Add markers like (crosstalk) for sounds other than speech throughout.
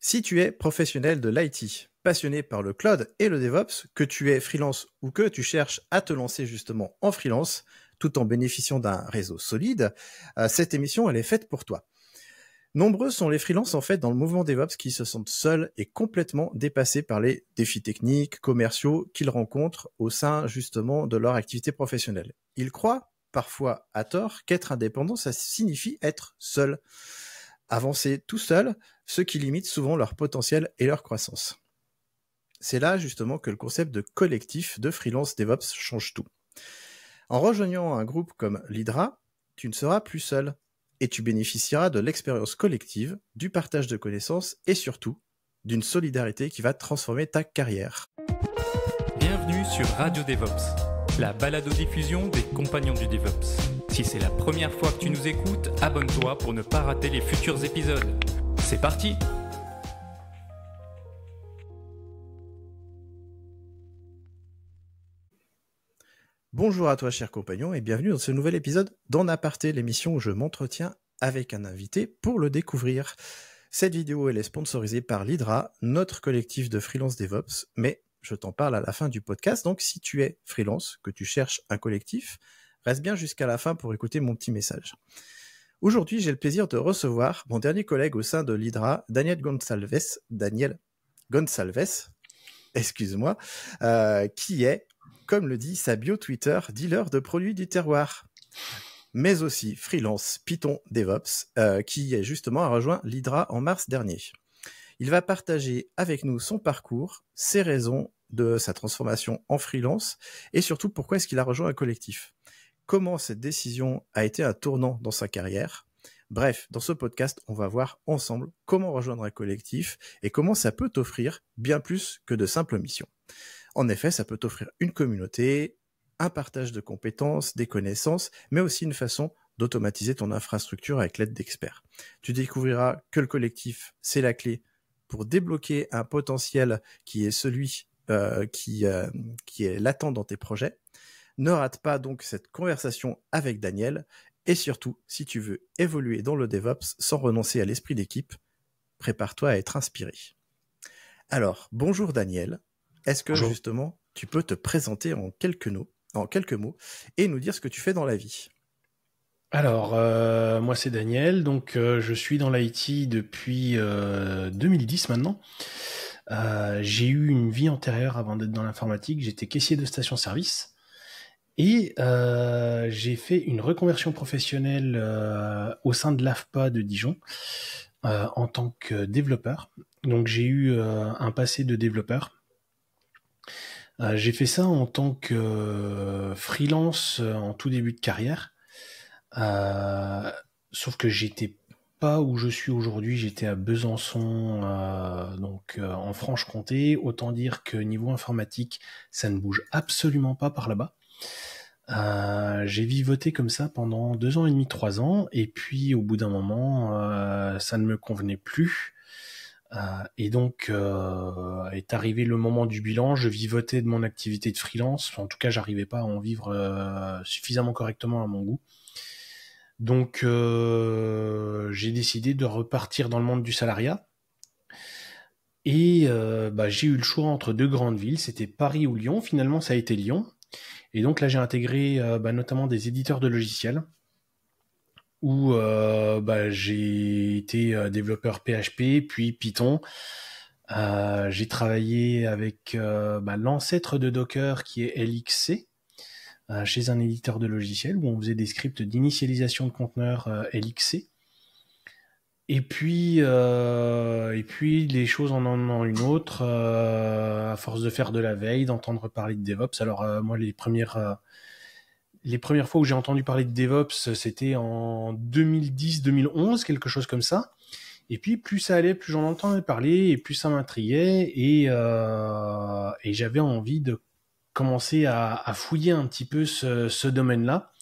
Si tu es professionnel de l'IT, passionné par le cloud et le DevOps, que tu es freelance ou que tu cherches à te lancer justement en freelance, tout en bénéficiant d'un réseau solide, euh, cette émission, elle est faite pour toi. Nombreux sont les freelances en fait dans le mouvement DevOps qui se sentent seuls et complètement dépassés par les défis techniques, commerciaux qu'ils rencontrent au sein justement de leur activité professionnelle. Ils croient, parfois à tort, qu'être indépendant, ça signifie être seul avancer tout seul, ce qui limite souvent leur potentiel et leur croissance. C'est là justement que le concept de collectif de freelance DevOps change tout. En rejoignant un groupe comme l'Hydra, tu ne seras plus seul et tu bénéficieras de l'expérience collective, du partage de connaissances et surtout d'une solidarité qui va transformer ta carrière. Bienvenue sur Radio DevOps, la balado-diffusion des compagnons du DevOps. Si c'est la première fois que tu nous écoutes, abonne-toi pour ne pas rater les futurs épisodes. C'est parti Bonjour à toi cher compagnon et bienvenue dans ce nouvel épisode d'En Aparté, l'émission où je m'entretiens avec un invité pour le découvrir. Cette vidéo est sponsorisée par l'Hydra, notre collectif de freelance DevOps, mais je t'en parle à la fin du podcast, donc si tu es freelance, que tu cherches un collectif, reste bien jusqu'à la fin pour écouter mon petit message. Aujourd'hui, j'ai le plaisir de recevoir mon dernier collègue au sein de l'Hydra, Daniel Gonsalves, Daniel Gonsalves, excuse-moi, euh, qui est, comme le dit sa bio Twitter, dealer de produits du terroir, mais aussi freelance Python DevOps, euh, qui justement à rejoint l'Hydra en mars dernier. Il va partager avec nous son parcours, ses raisons de sa transformation en freelance et surtout pourquoi est-ce qu'il a rejoint un collectif comment cette décision a été un tournant dans sa carrière. Bref, dans ce podcast, on va voir ensemble comment rejoindre un collectif et comment ça peut t'offrir bien plus que de simples missions. En effet, ça peut t'offrir une communauté, un partage de compétences, des connaissances, mais aussi une façon d'automatiser ton infrastructure avec l'aide d'experts. Tu découvriras que le collectif, c'est la clé pour débloquer un potentiel qui est celui euh, qui, euh, qui est latent dans tes projets ne rate pas donc cette conversation avec Daniel. Et surtout, si tu veux évoluer dans le DevOps sans renoncer à l'esprit d'équipe, prépare-toi à être inspiré. Alors, bonjour Daniel. Est-ce que justement, tu peux te présenter en quelques, mots et nous dire ce que tu fais dans la vie alors, euh, moi c'est Daniel, donc euh, je suis dans l'IT depuis 2010 euh, maintenant. j'ai eu une vie antérieure avant d'être dans l'informatique, j'étais caissier de station-service. Et euh, j'ai fait une reconversion professionnelle euh, au sein de l'AFPA de Dijon euh, en tant que développeur. Donc j'ai eu un passé de développeur. j'ai fait ça en tant que freelance en tout début de carrière. sauf que j'étais pas où je suis aujourd'hui, j'étais à Besançon, donc en Franche-Comté. Autant dire que niveau informatique, ça ne bouge absolument pas par là-bas. Euh, j'ai vivoté comme ça pendant deux ans et demi, trois ans, et puis au bout d'un moment, euh, ça ne me convenait plus. Euh, et donc est arrivé le moment du bilan. Je vivotais de mon activité de freelance. En tout cas, j'arrivais pas à en vivre suffisamment correctement à mon goût. Donc j'ai décidé de repartir dans le monde du salariat. Et bah, j'ai eu le choix entre deux grandes villes, c'était Paris ou Lyon. Finalement, ça a été Lyon et donc là, j'ai intégré euh, bah, notamment des éditeurs de logiciels où euh, bah, j'ai été euh, développeur PHP, puis Python. j'ai travaillé avec bah, l'ancêtre de Docker qui est LXC chez un éditeur de logiciels où on faisait des scripts d'initialisation de conteneurs LXC. Et puis, euh, et puis les choses en en une autre, euh, à force de faire de la veille, d'entendre parler de DevOps. Alors euh, moi, les premières, les premières fois où j'ai entendu parler de DevOps, c'était en 2010-2011, quelque chose comme ça. Et puis plus ça allait, plus j'en entendais parler, et plus ça m'intriguait, et, et j'avais envie de commencer à, à, fouiller un petit peu ce, ce domaine-là.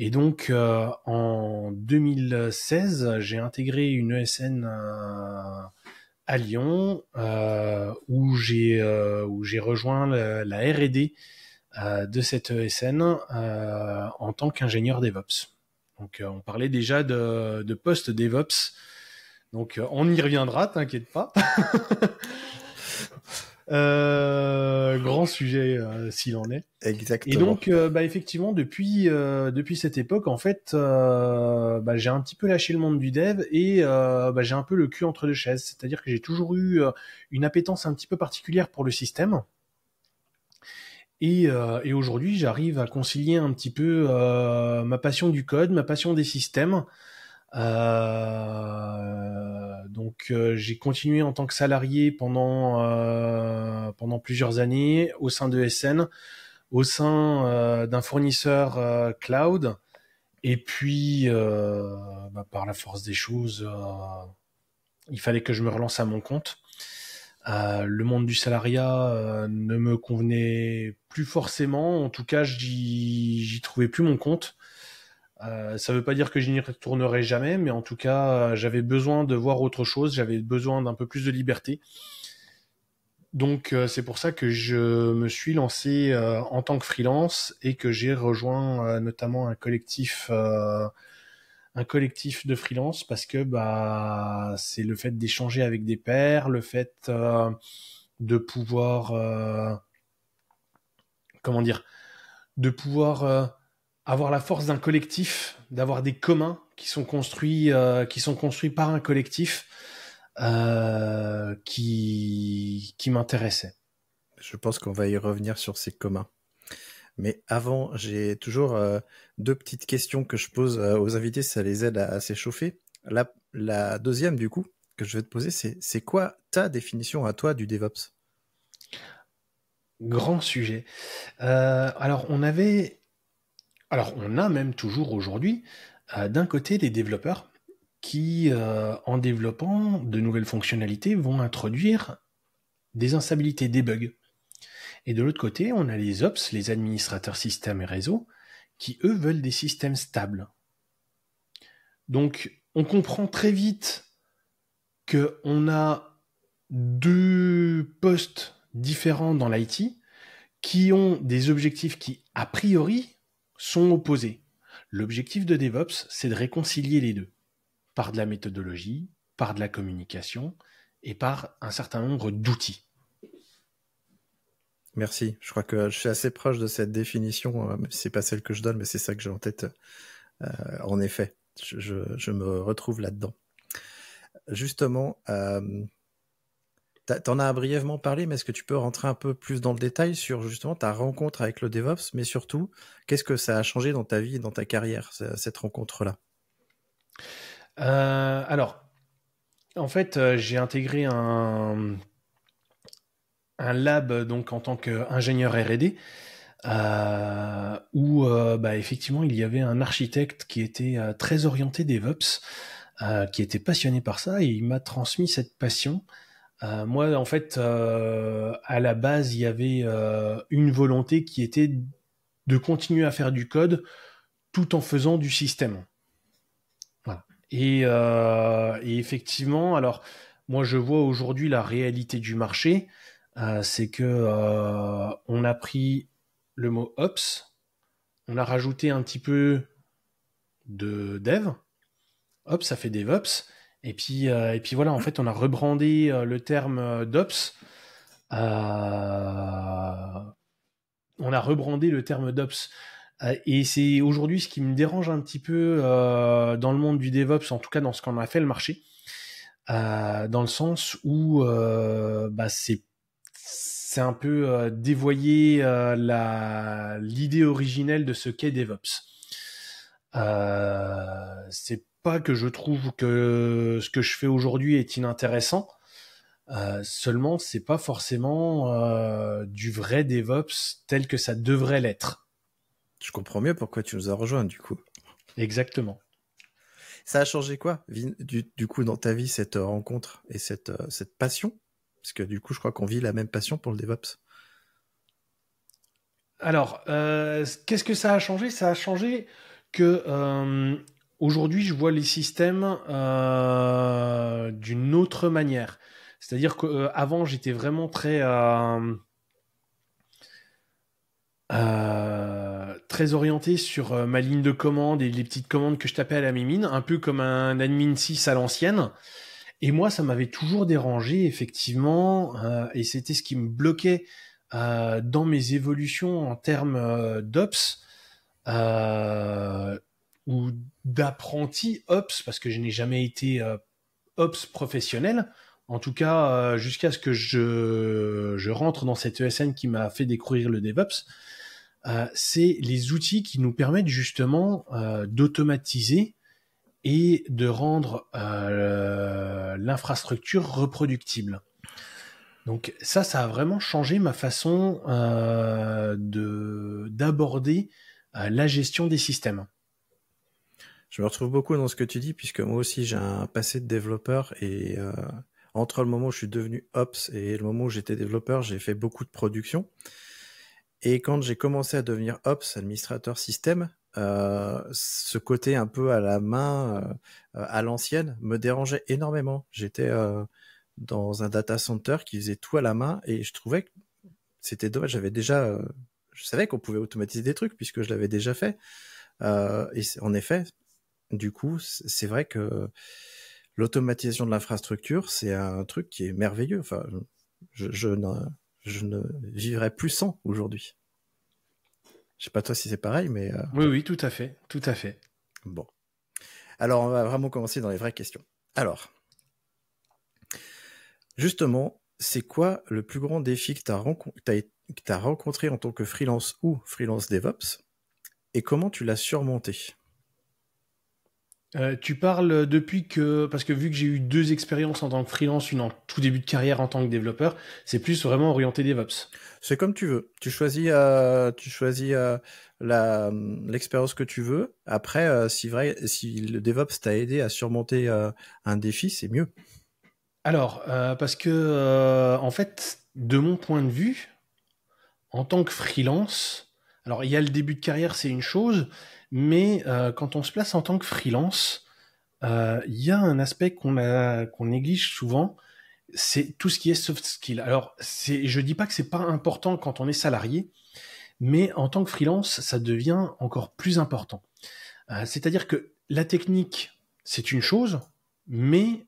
Et donc euh, en 2016, j'ai intégré une ESN euh, à Lyon euh, où j'ai où rejoint la, R&D de cette ESN en tant qu'ingénieur DevOps. Donc on parlait déjà de, de poste DevOps. Donc on y reviendra, t'inquiète pas. (laughs) Euh, grand sujet euh, s'il en est. Exactement. Et donc, euh, bah, effectivement, depuis depuis cette époque, en fait, bah, j'ai un petit peu lâché le monde du dev et bah, j'ai un peu le cul entre deux chaises. C'est-à-dire que j'ai toujours eu une appétence un petit peu particulière pour le système. Et, et aujourd'hui, j'arrive à concilier un petit peu ma passion du code, ma passion des systèmes, euh, donc euh, j'ai continué en tant que salarié pendant euh, pendant plusieurs années au sein de SN, au sein d'un fournisseur cloud. Et puis, bah, par la force des choses, il fallait que je me relance à mon compte. le monde du salariat ne me convenait plus forcément. En tout cas, j'y trouvais plus mon compte. Euh, ça ne veut pas dire que je n'y retournerai jamais, mais en tout cas, euh, j'avais besoin de voir autre chose, j'avais besoin d'un peu plus de liberté. Donc euh, c'est pour ça que je me suis lancé en tant que freelance et que j'ai rejoint notamment un collectif, un collectif de freelance parce que bah c'est le fait d'échanger avec des pairs, le fait de pouvoir comment dire, de pouvoir avoir la force d'un collectif, d'avoir des communs qui sont construits, euh, qui sont construits par un collectif, euh, qui, qui m'intéressait. Je pense qu'on va y revenir sur ces communs. Mais avant, j'ai toujours euh, deux petites questions que je pose euh, aux invités, ça les aide à, s'échauffer. La, la, deuxième, du coup, que je vais te poser, c'est, c'est quoi ta définition à toi du DevOps Grand sujet. alors, on avait alors, on a même toujours aujourd'hui, euh, d'un côté, des développeurs qui, euh, en développant de nouvelles fonctionnalités, vont introduire des instabilités, des bugs. Et de l'autre côté, on a les ops, les administrateurs système et réseau, qui, eux, veulent des systèmes stables. Donc, on comprend très vite qu'on a deux postes différents dans l'IT qui ont des objectifs qui, a priori, sont opposés. L'objectif de DevOps, c'est de réconcilier les deux, par de la méthodologie, par de la communication et par un certain nombre d'outils. Merci. Je crois que je suis assez proche de cette définition. Euh, c'est pas celle que je donne, mais c'est ça que j'ai en tête. Euh, en effet, je, me retrouve là-dedans. Justement, euh, T'en as brièvement parlé, mais est-ce que tu peux rentrer un peu plus dans le détail sur justement ta rencontre avec le DevOps, mais surtout, qu'est-ce que ça a changé dans ta vie et dans ta carrière, cette rencontre-là euh, Alors, en fait, euh, j'ai intégré un, lab donc en tant qu'ingénieur RD. Euh, où bah, effectivement il y avait un architecte qui était très orienté DevOps, qui était passionné par ça et il m'a transmis cette passion euh, moi, en fait, euh, à la base, il y avait euh, une volonté qui était de continuer à faire du code tout en faisant du système. Et, effectivement, alors, moi, je vois aujourd'hui la réalité du marché, c'est que on a pris le mot ops, on a rajouté un petit peu de dev, ops, ça fait DevOps, et puis, euh, et puis voilà, en fait, on a rebrandé euh, le terme euh, d'Ops. on a rebrandé le terme d'Ops. et c'est aujourd'hui ce qui me dérange un petit peu dans le monde du DevOps, en tout cas dans ce qu'on a fait le marché. dans le sens où bah, c'est un peu dévoyé la l'idée originelle de ce qu'est DevOps. c'est que je trouve que ce que je fais aujourd'hui est inintéressant. Euh, seulement, c'est pas forcément euh, du vrai DevOps tel que ça devrait l'être. Je comprends mieux pourquoi tu nous as rejoints, du coup. Exactement. Ça a changé quoi, du, du coup, dans ta vie, cette euh, rencontre et cette, cette passion Parce que du coup, je crois qu'on vit la même passion pour le DevOps. Alors, qu'est-ce que ça a changé Ça a changé que aujourd'hui, je vois les systèmes euh, d'une autre manière. C'est-à-dire qu'avant, euh, j'étais vraiment très, euh, euh très orienté sur euh, ma ligne de commande et les petites commandes que je tapais à la mimine, un peu comme un admin 6 à l'ancienne. Et moi, ça m'avait toujours dérangé, effectivement, et c'était ce qui me bloquait dans mes évolutions en termes d'ops. Euh, ou d'apprenti ops, parce que je n'ai jamais été euh, ops professionnel, en tout cas euh, jusqu'à ce que je, rentre dans cette ESN qui m'a fait découvrir le DevOps, euh, c'est les outils qui nous permettent justement d'automatiser et de rendre l'infrastructure reproductible. Donc ça, ça a vraiment changé ma façon d'aborder la gestion des systèmes. Je me retrouve beaucoup dans ce que tu dis, puisque moi aussi j'ai un passé de développeur et euh, entre le moment où je suis devenu Ops et le moment où j'étais développeur, j'ai fait beaucoup de production. Et quand j'ai commencé à devenir Ops, administrateur système, euh, ce côté un peu à la main, euh, à l'ancienne, me dérangeait énormément. J'étais dans un data center qui faisait tout à la main et je trouvais que c'était dommage. J'avais déjà, je savais qu'on pouvait automatiser des trucs puisque je l'avais déjà fait. et en effet, du coup, c'est vrai que l'automatisation de l'infrastructure, c'est un truc qui est merveilleux. Enfin, je, je, ne, je vivrais plus sans aujourd'hui. Je sais pas toi si c'est pareil, mais. Euh, oui, oui, tout à fait, tout à fait. Bon. Alors, on va vraiment commencer dans les vraies questions. Alors, justement, c'est quoi le plus grand défi que tu as, rencontré en tant que freelance ou freelance DevOps et comment tu l'as surmonté euh, tu parles depuis que, parce que vu que j'ai eu deux expériences en tant que freelance, une en tout début de carrière en tant que développeur, c'est plus vraiment orienté DevOps. C'est comme tu veux. Tu choisis, euh, tu choisis euh, la, l'expérience que tu veux. Après, si vrai, si le DevOps t'a aidé à surmonter un défi, c'est mieux. Alors, parce que en fait, de mon point de vue, en tant que freelance, alors, il y a le début de carrière, c'est une chose, mais euh, quand on se place en tant que freelance, euh, il y a un aspect qu'on néglige souvent, c'est tout ce qui est soft skill. Alors, je je dis pas que c'est pas important quand on est salarié, mais en tant que freelance, ça devient encore plus important. Euh, c'est-à-dire que la technique, c'est une chose, mais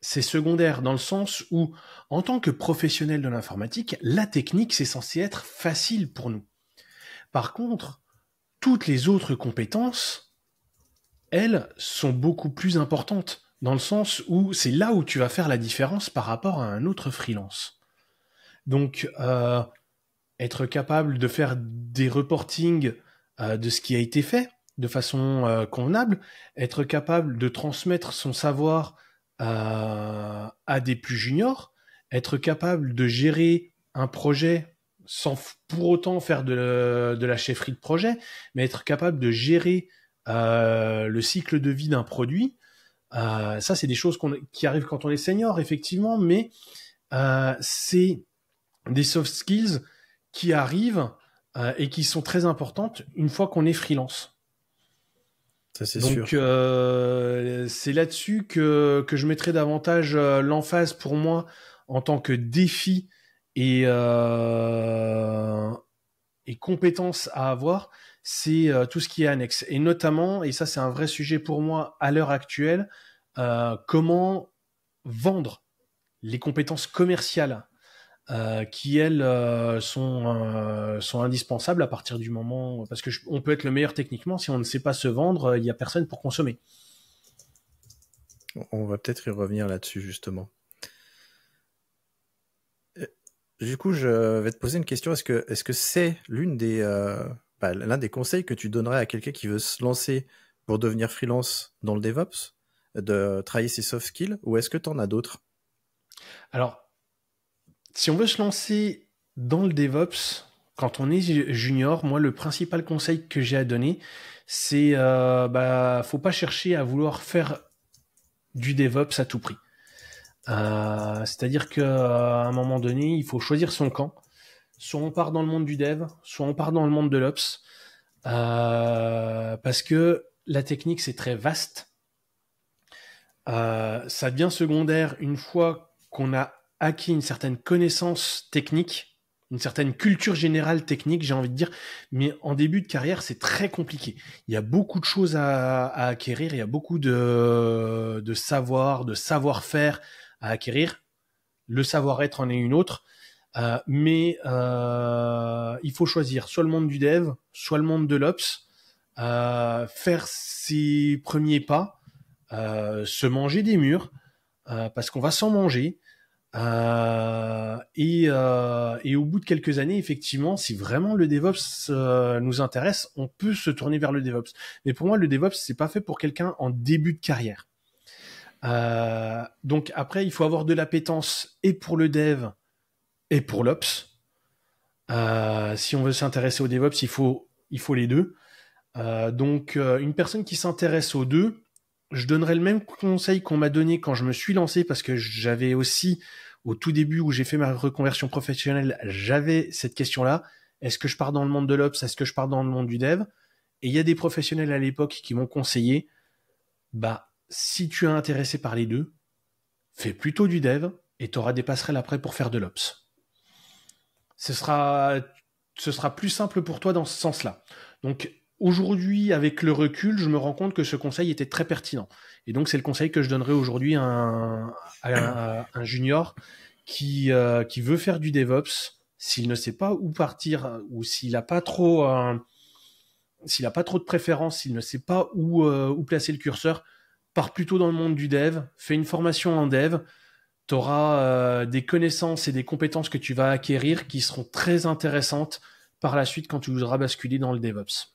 c'est secondaire dans le sens où, en tant que professionnel de l'informatique, la technique, c'est censé être facile pour nous. Par contre, toutes les autres compétences, elles, sont beaucoup plus importantes, dans le sens où c'est là où tu vas faire la différence par rapport à un autre freelance. Donc, euh, être capable de faire des reportings euh, de ce qui a été fait de façon euh, convenable, être capable de transmettre son savoir à des plus juniors, être capable de gérer un projet sans pour autant faire de, de, la chefferie de projet, mais être capable de gérer euh, le cycle de vie d'un produit, euh, ça c'est des choses qui arrivent quand on est senior, effectivement, mais euh, c'est des soft skills qui arrivent et qui sont très importantes une fois qu'on est freelance. Ça, c'est Donc c'est là-dessus que, que, je mettrai davantage l'emphase pour moi en tant que défi euh, et, compétences à avoir, c'est euh, tout ce qui est annexe. Et notamment, et ça c'est un vrai sujet pour moi à l'heure actuelle, euh, comment vendre les compétences commerciales qui elles sont sont indispensables à partir du moment parce que on peut être le meilleur techniquement si on ne sait pas se vendre, il n'y a personne pour consommer. On va peut-être y revenir là-dessus justement. Du coup, je vais te poser une question. Est-ce que est-ce que c'est l'une des euh, bah, l'un des conseils que tu donnerais à quelqu'un qui veut se lancer pour devenir freelance dans le DevOps, de travailler ses soft skills, ou est-ce que tu en as d'autres Alors, si on veut se lancer dans le DevOps, quand on est junior, moi, le principal conseil que j'ai à donner, c'est euh, bah, faut pas chercher à vouloir faire du DevOps à tout prix. Euh, c'est-à-dire qu'à euh, un moment donné, il faut choisir son camp. Soit on part dans le monde du dev, soit on part dans le monde de l'ops, euh, parce que la technique c'est très vaste. ça devient secondaire une fois qu'on a acquis une certaine connaissance technique, une certaine culture générale technique, j'ai envie de dire. Mais en début de carrière, c'est très compliqué. Il y a beaucoup de choses à, acquérir, il y a beaucoup de savoir, de savoir-faire à acquérir. Le savoir-être en est une autre. Euh, mais euh, il faut choisir soit le monde du dev, soit le monde de l'ops, euh, faire ses premiers pas, se manger des murs, parce qu'on va s'en manger. Et, et, au bout de quelques années, effectivement, si vraiment le DevOps nous intéresse, on peut se tourner vers le DevOps. Mais pour moi, le DevOps, c'est pas fait pour quelqu'un en début de carrière. Euh, donc après, il faut avoir de l'appétence et pour le dev et pour l'ops. Euh, si on veut s'intéresser au DevOps, il faut, il faut les deux. Euh, donc une personne qui s'intéresse aux deux, je donnerais le même conseil qu'on m'a donné quand je me suis lancé parce que j'avais aussi au tout début où j'ai fait ma reconversion professionnelle, j'avais cette question-là. Est-ce que je pars dans le monde de l'ops Est-ce que je pars dans le monde du dev Et il y a des professionnels à l'époque qui m'ont conseillé, bah si tu es intéressé par les deux, fais plutôt du dev et tu auras des passerelles après pour faire de l'ops. Ce sera, ce sera plus simple pour toi dans ce sens-là. Donc aujourd'hui, avec le recul, je me rends compte que ce conseil était très pertinent. Et donc c'est le conseil que je donnerai aujourd'hui à, un, junior qui, euh, qui, veut faire du DevOps, s'il ne sait pas où partir ou s'il n'a pas trop... Euh, s'il pas trop de préférences, s'il ne sait pas où, euh, où placer le curseur, pars plutôt dans le monde du dev, fais une formation en dev, tu auras euh, des connaissances et des compétences que tu vas acquérir qui seront très intéressantes par la suite quand tu voudras basculer dans le DevOps.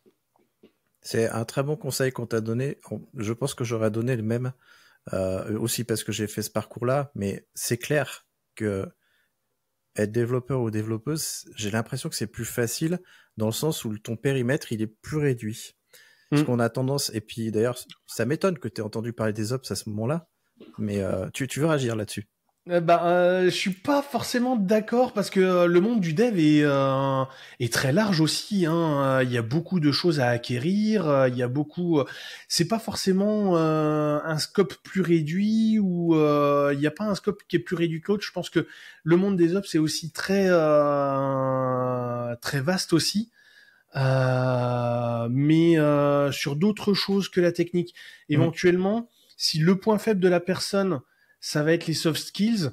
C'est un très bon conseil qu'on t'a donné. Je pense que j'aurais donné le même euh, aussi parce que j'ai fait ce parcours-là, mais c'est clair que être développeur ou développeuse, j'ai l'impression que c'est plus facile dans le sens où ton périmètre il est plus réduit. Parce mm. qu'on a tendance, et puis d'ailleurs, ça m'étonne que tu aies entendu parler des ops à ce moment-là, mais euh, tu, veux réagir là-dessus Je euh, bah, euh, je suis pas forcément d'accord parce que le monde du dev est, très large aussi. Hein. Il y a beaucoup de choses à acquérir. Il y a beaucoup. C'est pas forcément un scope plus réduit ou il n'y a pas un scope qui est plus réduit que l'autre. Je pense que le monde des ops est aussi très très vaste aussi. Euh, mais euh, sur d'autres choses que la technique. Mmh. Éventuellement, si le point faible de la personne, ça va être les soft skills,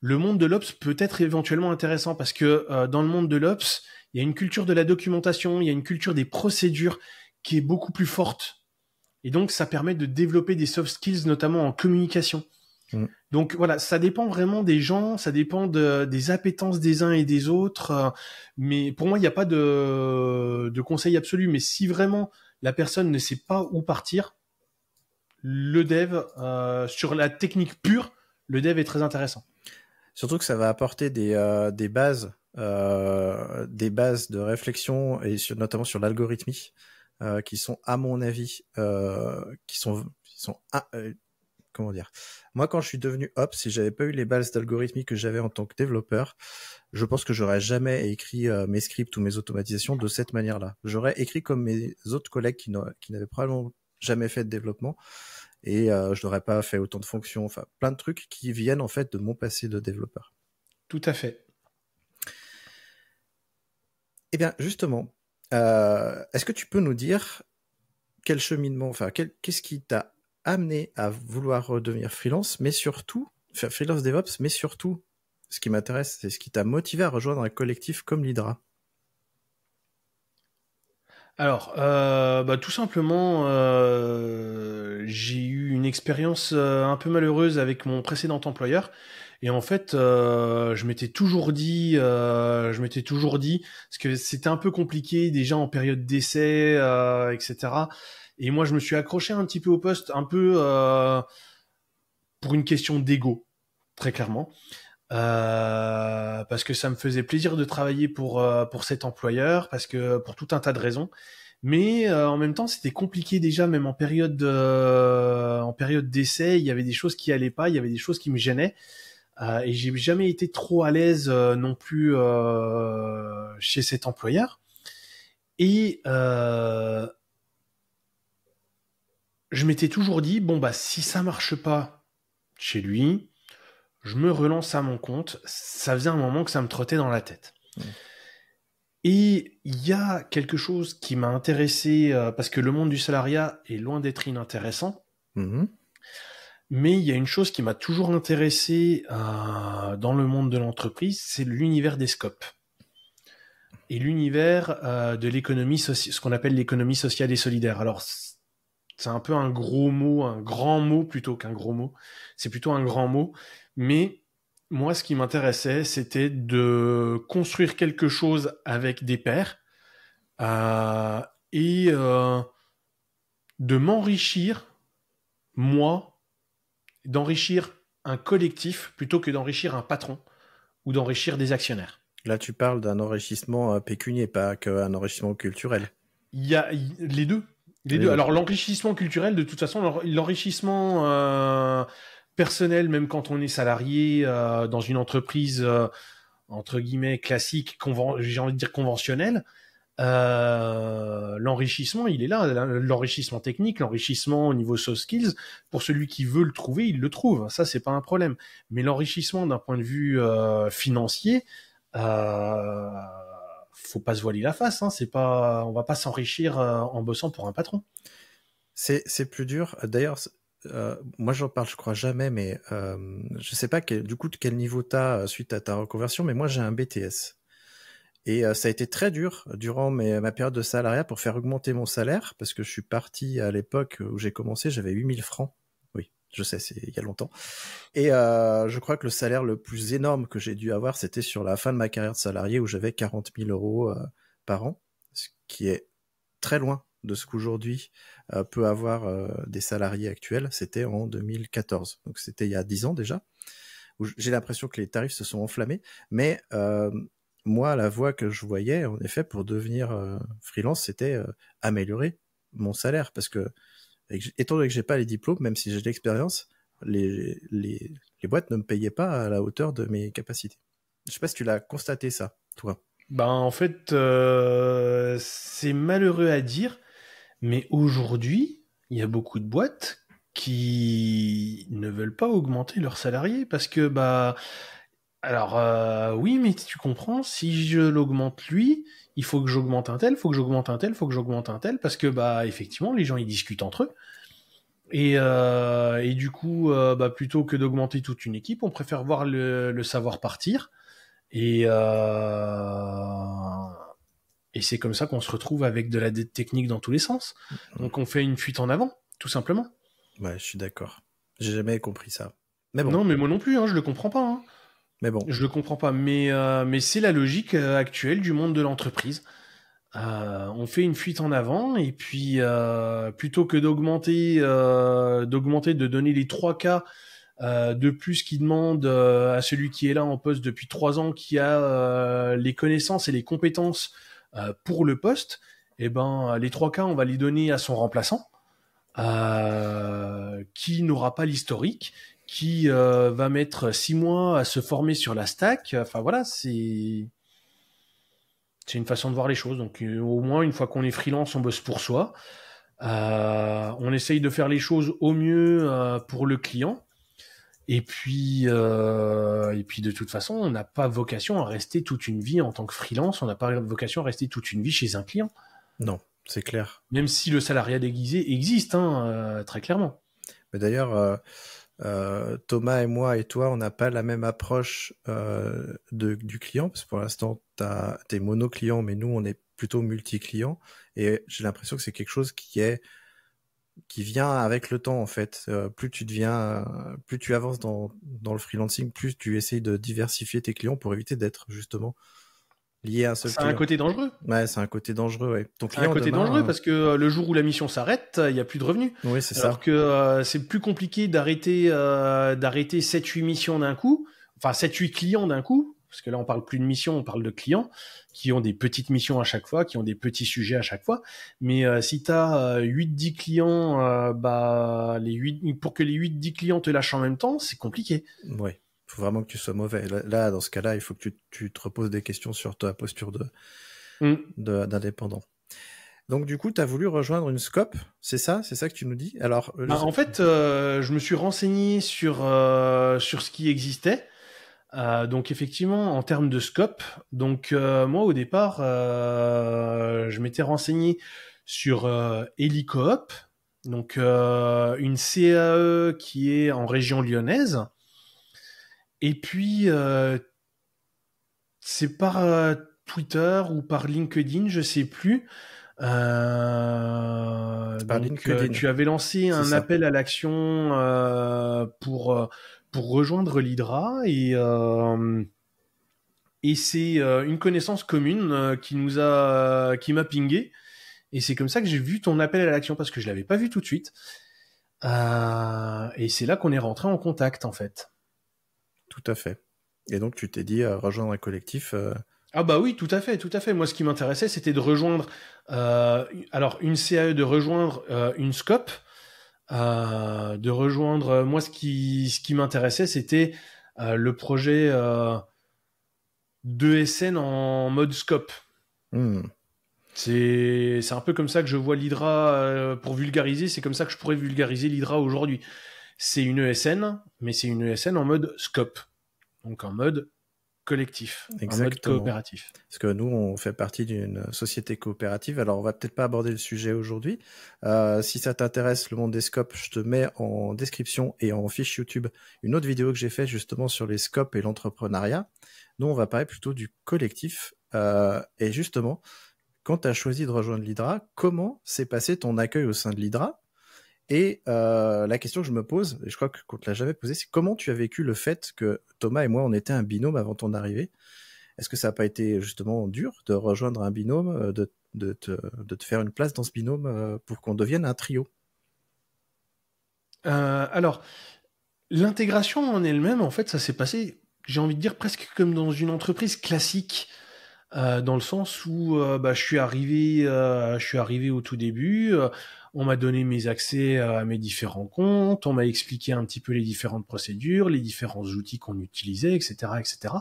le monde de l'Ops peut être éventuellement intéressant parce que euh, dans le monde de l'Ops, il y a une culture de la documentation, il y a une culture des procédures qui est beaucoup plus forte. Et donc, ça permet de développer des soft skills, notamment en communication. Mm. Donc voilà, ça dépend vraiment des gens, ça dépend des appétences des uns et des autres. Euh, mais pour moi, il n'y a pas de, conseil absolu. Mais si vraiment la personne ne sait pas où partir, le dev, euh, sur la technique pure, le dev est très intéressant. Surtout que ça va apporter des, euh, bases, des bases de réflexion et sur, notamment sur l'algorithmie, qui sont à mon avis, qui sont, qui sont ah, comment dire Moi, quand je suis devenu hop, si j'avais pas eu les bases d'algorithmie que j'avais en tant que développeur, je pense que j'aurais jamais écrit euh, mes scripts ou mes automatisations de cette manière-là. J'aurais écrit comme mes autres collègues qui n'avaient probablement jamais fait de développement et euh, je n'aurais pas fait autant de fonctions, enfin plein de trucs qui viennent en fait de mon passé de développeur. Tout à fait. Eh bien, justement, euh, est-ce que tu peux nous dire quel cheminement, enfin, qu'est-ce qui t'a amené à vouloir devenir freelance, mais surtout, faire freelance DevOps, mais surtout, ce qui m'intéresse, c'est ce qui t'a motivé à rejoindre un collectif comme l'Hydra. Alors, euh, bah, tout simplement, euh, j'ai eu une expérience euh, un peu malheureuse avec mon précédent employeur. Et en fait, euh, je m'étais toujours dit, je m'étais toujours dit, parce que c'était un peu compliqué déjà en période d'essai, etc. Et moi, je me suis accroché un petit peu au poste, un peu euh, pour une question d'ego, très clairement. Euh, parce que ça me faisait plaisir de travailler pour, euh, pour cet employeur, parce que pour tout un tas de raisons. Mais euh, en même temps, c'était compliqué déjà, même en période de, euh, en période d'essai, il y avait des choses qui allaient pas, il y avait des choses qui me gênaient. Euh, et j'ai jamais été trop à l'aise non plus euh, chez cet employeur. Et je m'étais toujours dit, bon, bah, si ça marche pas chez lui, je me relance à mon compte. Ça faisait un moment que ça me trottait dans la tête. Et il y a quelque chose qui m'a intéressé, euh, parce que le monde du salariat est loin d'être inintéressant. Mm-hmm. Mais il y a une chose qui m'a toujours intéressé euh, dans le monde de l'entreprise, c'est l'univers des scopes et l'univers euh, de l'économie, ce qu'on appelle l'économie sociale et solidaire. Alors, c'est un peu un gros mot, un grand mot plutôt qu'un gros mot. C'est plutôt un grand mot. Mais moi, ce qui m'intéressait, c'était de construire quelque chose avec des pairs euh, et euh, de m'enrichir, moi, d'enrichir un collectif plutôt que d'enrichir un patron ou d'enrichir des actionnaires. Là, tu parles d'un enrichissement euh, pécunier, pas qu'un enrichissement culturel. Il y a les deux. Les deux. Alors l'enrichissement culturel, de toute façon, l'enrichissement euh, personnel, même quand on est salarié euh, dans une entreprise euh, entre guillemets classique, j'ai envie de dire conventionnelle, euh, l'enrichissement, il est là. L'enrichissement technique, l'enrichissement au niveau soft skills, pour celui qui veut le trouver, il le trouve. Ça, c'est pas un problème. Mais l'enrichissement d'un point de vue euh, financier. Euh, faut pas se voiler la face. Hein, c'est pas, on va pas s'enrichir euh, en bossant pour un patron. C'est plus dur. D'ailleurs, euh, moi j'en parle je crois jamais, mais je euh, je sais pas du coup de quel niveau tu as suite à ta reconversion, mais moi j'ai un BTS. Et ça a été très dur durant ma période de salariat pour faire augmenter mon salaire, parce que je suis parti à l'époque où j'ai commencé, j'avais 8000 francs. Je sais, c'est il y a longtemps. Et euh, je crois que le salaire le plus énorme que j'ai dû avoir, c'était sur la fin de ma carrière de salarié où j'avais 40 000 euros euh, par an, ce qui est très loin de ce qu'aujourd'hui euh, peut avoir euh, des salariés actuels. C'était en 2014, donc c'était il y a 10 ans déjà. j'ai l'impression que les tarifs se sont enflammés, mais moi, la voie que je voyais, en effet, pour devenir freelance, c'était améliorer mon salaire parce que étant donné que j'ai pas les diplômes, même si j'ai l'expérience, les, boîtes ne me payaient pas à la hauteur de mes capacités. Je sais pas si tu l'as constaté ça, toi. Ben en fait, euh, c'est malheureux à dire, mais aujourd'hui, il y a beaucoup de boîtes qui ne veulent pas augmenter leurs salariés parce que bah alors euh, oui mais tu comprends si je l'augmente lui il faut que j'augmente un tel, il faut que j'augmente un tel, il faut que j'augmente un tel, parce que bah effectivement les gens ils discutent entre eux. Et, euh, et du coup, euh, bah, plutôt que d'augmenter toute une équipe, on préfère voir le, savoir partir. Et, euh, et c'est comme ça qu'on se retrouve avec de la dette technique dans tous les sens. Donc on fait une fuite en avant, tout simplement. Ouais, je suis d'accord. J'ai jamais compris ça. Mais Non, mais moi non plus, hein, je le comprends pas. Hein. Mais bon. Je le comprends pas, mais, euh, c'est la logique euh, actuelle du monde de l'entreprise. Euh, on fait une fuite en avant et puis plutôt que d'augmenter, d'augmenter, de donner les trois cas de plus qu'il demande à celui qui est là en poste depuis trois ans, qui a les connaissances et les compétences pour le poste, eh ben les trois cas on va les donner à son remplaçant. qui n'aura pas l'historique qui euh, va mettre six mois à se former sur la stack. Enfin voilà, c'est c'est une façon de voir les choses. Donc euh, au moins une fois qu'on est freelance, on bosse pour soi. Euh, on essaye de faire les choses au mieux pour le client. Et puis, et puis de toute façon, on n'a pas vocation à rester toute une vie en tant que freelance. On n'a pas vocation à rester toute une vie chez un client. Non, c'est clair. Même si le salariat déguisé existe, hein, très clairement. Mais d'ailleurs, euh, Thomas et moi et toi, on n'a pas la même approche euh, du client, parce que pour l'instant, tu es mono-client, mais nous, on est plutôt multi-client, et j'ai l'impression que c'est quelque chose qui est qui vient avec le temps en fait. Euh, plus tu deviens, plus tu avances dans, dans le freelancing, plus tu essayes de diversifier tes clients pour éviter d'être justement c'est un côté dangereux. Ouais, c'est un côté dangereux, ouais. y un côté dangereux euh, parce que euh, le jour où la mission s'arrête, euh, il n'y a plus de revenus. Oui, c'est ça. Alors que c'est plus compliqué d'arrêter euh, d'arrêter 7-8 missions d'un coup, enfin 7-8 clients d'un coup, parce que là on parle plus de missions, on parle de clients qui ont des petites missions à chaque fois, qui ont des petits sujets à chaque fois. Mais si tu as 8-10 clients, bah, les 8, pour que les 8-10 clients te lâchent en même temps, c'est compliqué. Ouais faut vraiment que tu sois mauvais. Là, dans ce cas-là, il faut que tu, te reposes des questions sur ta posture de mm. d'indépendant. Donc du coup, tu as voulu rejoindre une scope, c'est ça C'est ça que tu nous dis Alors euh, bah, en fait, euh, je me suis renseigné sur euh, sur ce qui existait. Euh, donc effectivement, en termes de scope, donc moi au départ, je m'étais renseigné sur Helicoop, donc une CAE qui est en région lyonnaise. Et puis, euh, c'est par euh, Twitter ou par LinkedIn, je sais plus. Euh, euh tu avais lancé un appel à l'action euh, pour pour rejoindre l'Hydra et et c'est une connaissance commune qui nous a qui m'a pingé et c'est comme ça que j'ai vu ton appel à l'action parce que je l'avais pas vu tout de suite et c'est là qu'on est rentré en contact en fait. Tout à fait. Et donc, tu t'es dit euh, rejoindre un collectif. Euh, ah bah oui, tout à fait, tout à fait. Moi, ce qui m'intéressait, c'était de rejoindre, euh, alors une CAE, de rejoindre une SCOP, de rejoindre. Moi, ce qui, ce qui m'intéressait, c'était le projet de SN en mode SCOP. Hmm. C'est, c'est un peu comme ça que je vois l'Hydra pour vulgariser. C'est comme ça que je pourrais vulgariser l'Hydra aujourd'hui c'est une ESN, mais c'est une ESN en mode scope, donc en mode collectif, Exactement. en mode coopératif. Parce que nous, on fait partie d'une société coopérative, alors on va peut-être pas aborder le sujet aujourd'hui. Euh, si ça t'intéresse, le monde des scopes, je te mets en description et en fiche YouTube une autre vidéo que j'ai faite justement sur les scopes et l'entrepreneuriat. Nous, on va parler plutôt du collectif. Euh, et justement, quand tu as choisi de rejoindre l'IDRA, comment s'est passé ton accueil au sein de l'hydra et euh, la question que je me pose, et je crois qu'on ne te l'a jamais posée, c'est comment tu as vécu le fait que Thomas et moi, on était un binôme avant ton arrivée Est-ce que ça n'a pas été justement dur de rejoindre un binôme, euh, de, te, faire une place dans ce binôme euh, pour qu'on devienne un trio Alors, l'intégration en elle-même, en fait, ça s'est passé, j'ai envie de dire, presque comme dans une entreprise classique. dans le sens où bah, je suis arrivé, je suis arrivé au tout début, on m'a donné mes accès à mes différents comptes, on m'a expliqué un petit peu les différentes procédures, les différents outils qu'on utilisait, etc., etc.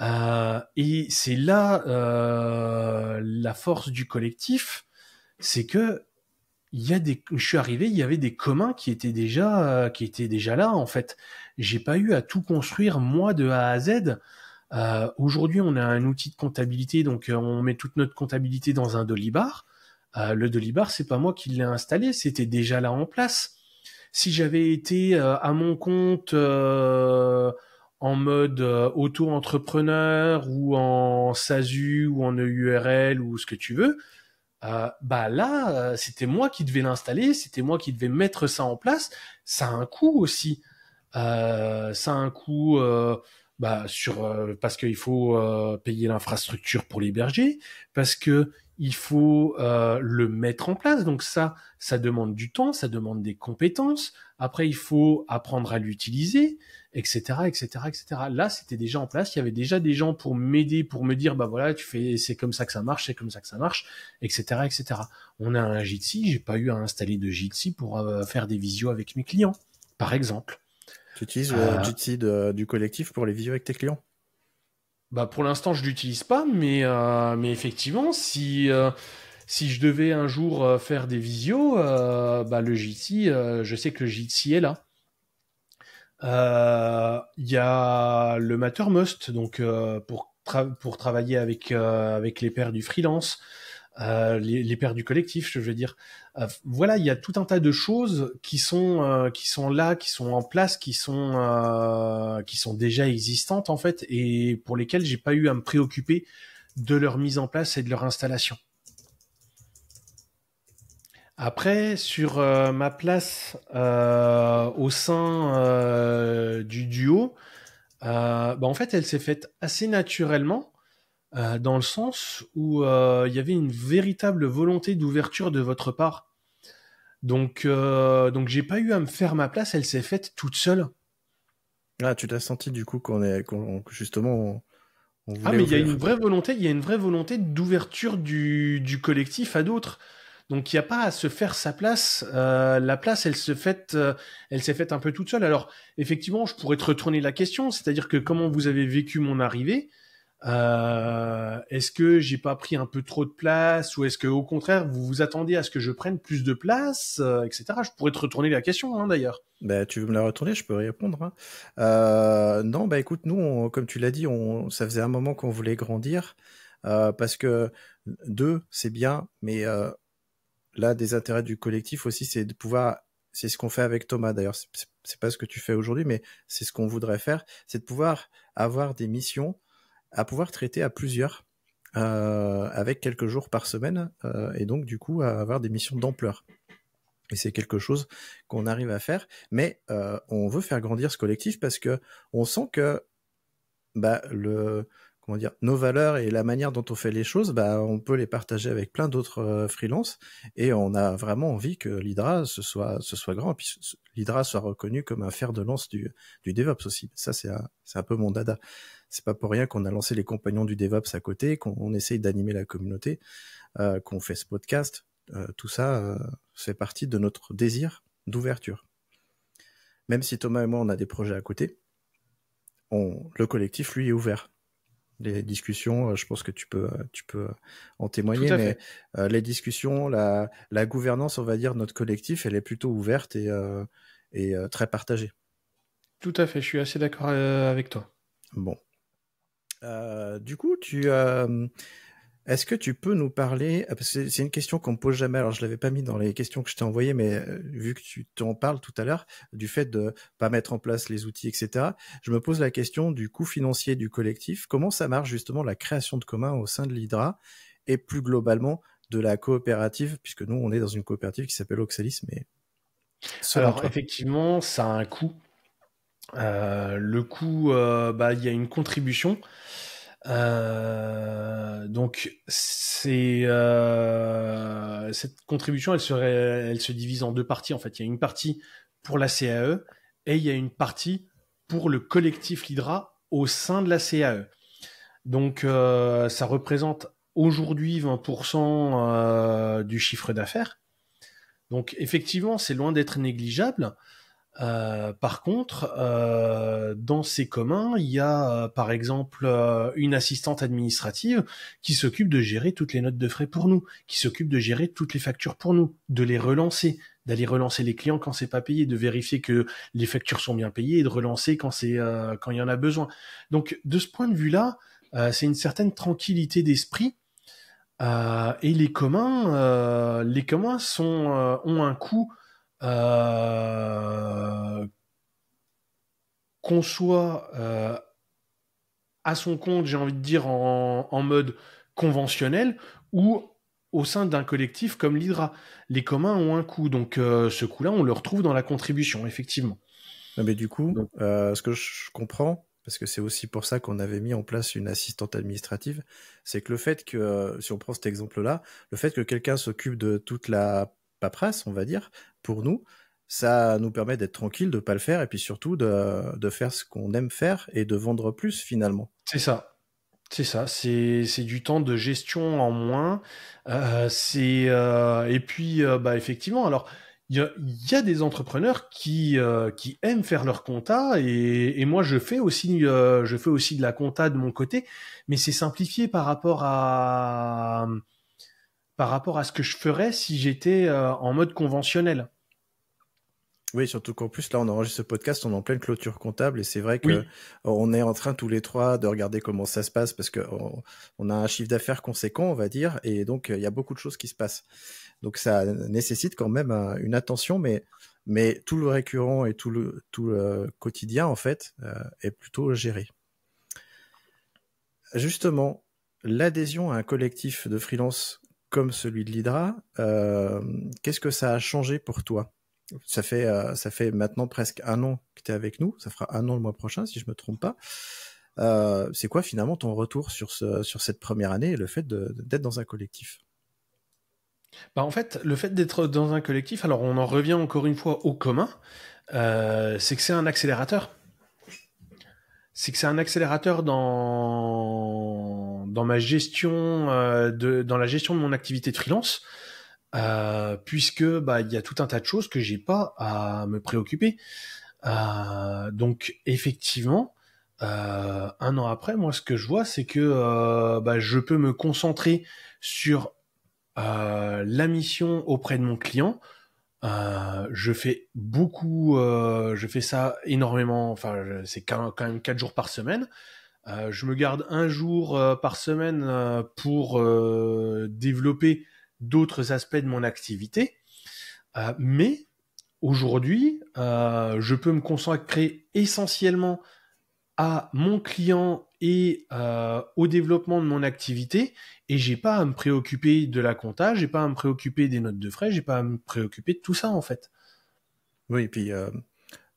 Euh, et c'est là euh, la force du collectif, c'est que il y a des, je suis arrivé, il y avait des communs qui étaient déjà, euh, qui étaient déjà là en fait. J'ai pas eu à tout construire moi de A à Z. Aujourd'hui, on a un outil de comptabilité, donc on met toute notre comptabilité dans un Dolibar. Euh, le Dolibar, c'est pas moi qui l'ai installé, c'était déjà là en place. Si j'avais été euh, à mon compte euh, en mode auto-entrepreneur ou en SASU ou en EURL ou ce que tu veux, bah là, c'était moi qui devais l'installer, c'était moi qui devais mettre ça en place. Ça a un coût aussi. ça a un coût bah, sur parce qu'il faut payer l'infrastructure pour l'héberger, parce que il faut euh, le mettre en place. Donc ça, ça demande du temps, ça demande des compétences. Après, il faut apprendre à l'utiliser, etc., etc., etc. Là, c'était déjà en place. Il y avait déjà des gens pour m'aider, pour me dire, bah voilà, tu fais, c'est comme ça que ça marche, c'est comme ça que ça marche, etc., etc. On a un Jitsi. J'ai pas eu à installer de Jitsi pour euh, faire des visios avec mes clients, par exemple. Tu utilises le euh, Jitsi du collectif pour les visios avec tes clients bah pour l'instant je l'utilise pas, mais, euh, mais effectivement, si, euh, si je devais un jour euh, faire des visios, bah le Jitsi, je sais que le Jitsi est là. Il y a le Mattermost, donc pour, pour travailler avec, avec les pairs du freelance. Euh, les, les du collectif, je veux dire. Euh, voilà, il y a tout un tas de choses qui sont euh, qui sont là, qui sont en place, qui sont qui sont déjà existantes en fait, et pour lesquelles j'ai pas eu à me préoccuper de leur mise en place et de leur installation. Après, sur ma place au sein du duo, bah, en fait, elle s'est faite assez naturellement euh, dans le sens où euh, il y avait une véritable volonté d'ouverture de votre part. Donc, euh, donc j'ai pas eu à me faire ma place, elle s'est faite toute seule. Ah, tu t'as senti du coup qu'on est, justement, Ah, mais il y a une vraie volonté, il y a une vraie volonté d'ouverture du, du, collectif à d'autres. Donc il n'y a pas à se faire sa place. la place, elle se fait, elle s'est faite un peu toute seule. Alors effectivement, je pourrais te retourner la question, c'est-à-dire que comment vous avez vécu mon arrivée euh, est-ce que j'ai pas pris un peu trop de place ou est-ce que au contraire vous vous attendez à ce que je prenne plus de place, euh, etc. Je pourrais te retourner la question hein, d'ailleurs. Ben, tu veux me la retourner, je peux répondre. Hein. Euh, non, bah écoute, nous, comme tu l'as dit, on, ça faisait un moment qu'on voulait grandir euh, parce que deux, c'est bien, mais là, des intérêts du collectif aussi, c'est de pouvoir c'est ce qu'on fait avec Thomas d'ailleurs, c'est pas ce que tu fais aujourd'hui, mais c'est ce qu'on voudrait faire, c'est de pouvoir avoir des missions à pouvoir traiter à plusieurs, euh, avec quelques jours par semaine, euh, et donc du coup à avoir des missions d'ampleur. Et c'est quelque chose qu'on arrive à faire, mais euh, on veut faire grandir ce collectif parce que on sent que bah, le, dire, nos valeurs et la manière dont on fait les choses, bah, on peut les partager avec plein d'autres euh, freelances et on a vraiment envie que l'Hydra ce soit, soit grand, et puis l'Hydra soit reconnu comme un fer de lance du, DevOps aussi. Ça, c'est un, peu mon dada. C'est pas pour rien qu'on a lancé les compagnons du DevOps à côté, qu'on essaye d'animer la communauté, euh, qu'on fait ce podcast. Euh, tout ça fait partie de notre désir d'ouverture. Même si Thomas et moi, on a des projets à côté, le collectif, lui, est ouvert les discussions, euh, je pense que tu peux, euh, tu peux euh, en témoigner, mais les discussions, la, gouvernance, on va dire, notre collectif, elle est plutôt ouverte et, très partagée. Tout à fait, je suis assez d'accord avec toi. Bon. du coup, tu, est-ce que tu peux nous parler, ah, parce que c'est une question qu'on me pose jamais, alors je l'avais pas mis dans les questions que je t'ai envoyées, mais euh, vu que tu t'en parles tout à l'heure, du fait de pas mettre en place les outils, etc., je me pose la question du coût financier du collectif. Comment ça marche justement la création de communs au sein de l'Hydra et plus globalement de la coopérative, puisque nous on est dans une coopérative qui s'appelle Oxalis, mais... Alors effectivement, ça a un coût. Euh, le coût, euh, bah, il y a une contribution. Donc euh, cette contribution, elle, se divise en deux parties en fait. Il y a une partie pour la CAE et il y a une partie pour le collectif Lidra au sein de la CAE. Donc euh, ça représente aujourd'hui 20% euh, du chiffre d'affaires. Donc effectivement, c'est loin d'être négligeable. Euh, par contre, euh, dans ces communs, il y a euh, par exemple euh, une assistante administrative qui s'occupe de gérer toutes les notes de frais pour nous, qui s'occupe de gérer toutes les factures pour nous, de les relancer, d'aller relancer les clients quand c'est pas payé, de vérifier que les factures sont bien payées et de relancer quand c'est quand il y en a besoin. Donc de ce point de vue-là, c'est une certaine tranquillité d'esprit. et les communs, les communs sont ont un coût euh, qu'on soit euh, à son compte, j'ai envie de dire, en, mode conventionnel, ou au sein d'un collectif comme l'Hydra. Les communs ont un coût, donc euh, ce coût-là, on le retrouve dans la contribution, effectivement. Mais du coup, ce que je comprends, parce que c'est aussi pour ça qu'on avait mis en place une assistante administrative, c'est que le fait que, si on prend cet exemple-là, le fait que quelqu'un s'occupe de toute la paperasse, on va dire, pour nous, ça nous permet d'être tranquille, de ne pas le faire, et puis surtout de, de faire ce qu'on aime faire et de vendre plus finalement. C'est ça. C'est ça, c'est du temps de gestion en moins. Euh, c'est euh, et puis euh, bah effectivement, alors il y, y a, des entrepreneurs qui qui aiment faire leur compta et, et moi je fais aussi je fais aussi de la compta de mon côté, mais c'est simplifié par rapport à par rapport à ce que je ferais si j'étais euh, en mode conventionnel. Oui, surtout qu'en plus, là, on enregistre ce podcast, on est en pleine clôture comptable, et c'est vrai que on est en train tous les trois de regarder comment ça se passe, parce qu'on on a un chiffre d'affaires conséquent, on va dire, et donc euh, il y a beaucoup de choses qui se passent. Donc ça nécessite quand même euh, une attention, mais, mais tout le récurrent et tout le, tout le quotidien, en fait, est plutôt géré. Justement, l'adhésion à un collectif de freelance comme celui de l'Hydra, euh, qu'est-ce que ça a changé pour toi ça fait, euh, ça fait maintenant presque un an que tu es avec nous, ça fera un an le mois prochain si je ne me trompe pas. Euh, c'est quoi finalement ton retour sur, sur cette première année et le fait d'être dans un collectif bah en fait, le fait d'être dans un collectif, alors on en revient encore une fois au commun, c'est que c'est un accélérateur c'est que c'est un accélérateur dans dans ma gestion euh, de dans la gestion de mon activité de freelance euh, puisque bah il y a tout un tas de choses que j'ai pas à me préoccuper euh, donc effectivement euh, un an après moi ce que je vois c'est que bah, je peux me concentrer sur la mission auprès de mon client euh, je fais beaucoup, euh, je fais ça énormément. Enfin, c'est quand même quatre jours par semaine. Euh, je me garde un jour par semaine pour développer d'autres aspects de mon activité. mais aujourd'hui, je peux me consacrer essentiellement à mon client et euh, au développement de mon activité et j'ai pas à me préoccuper de la compta, j'ai pas à me préoccuper des notes de frais, j'ai pas à me préoccuper de tout ça en fait. Oui, et puis euh,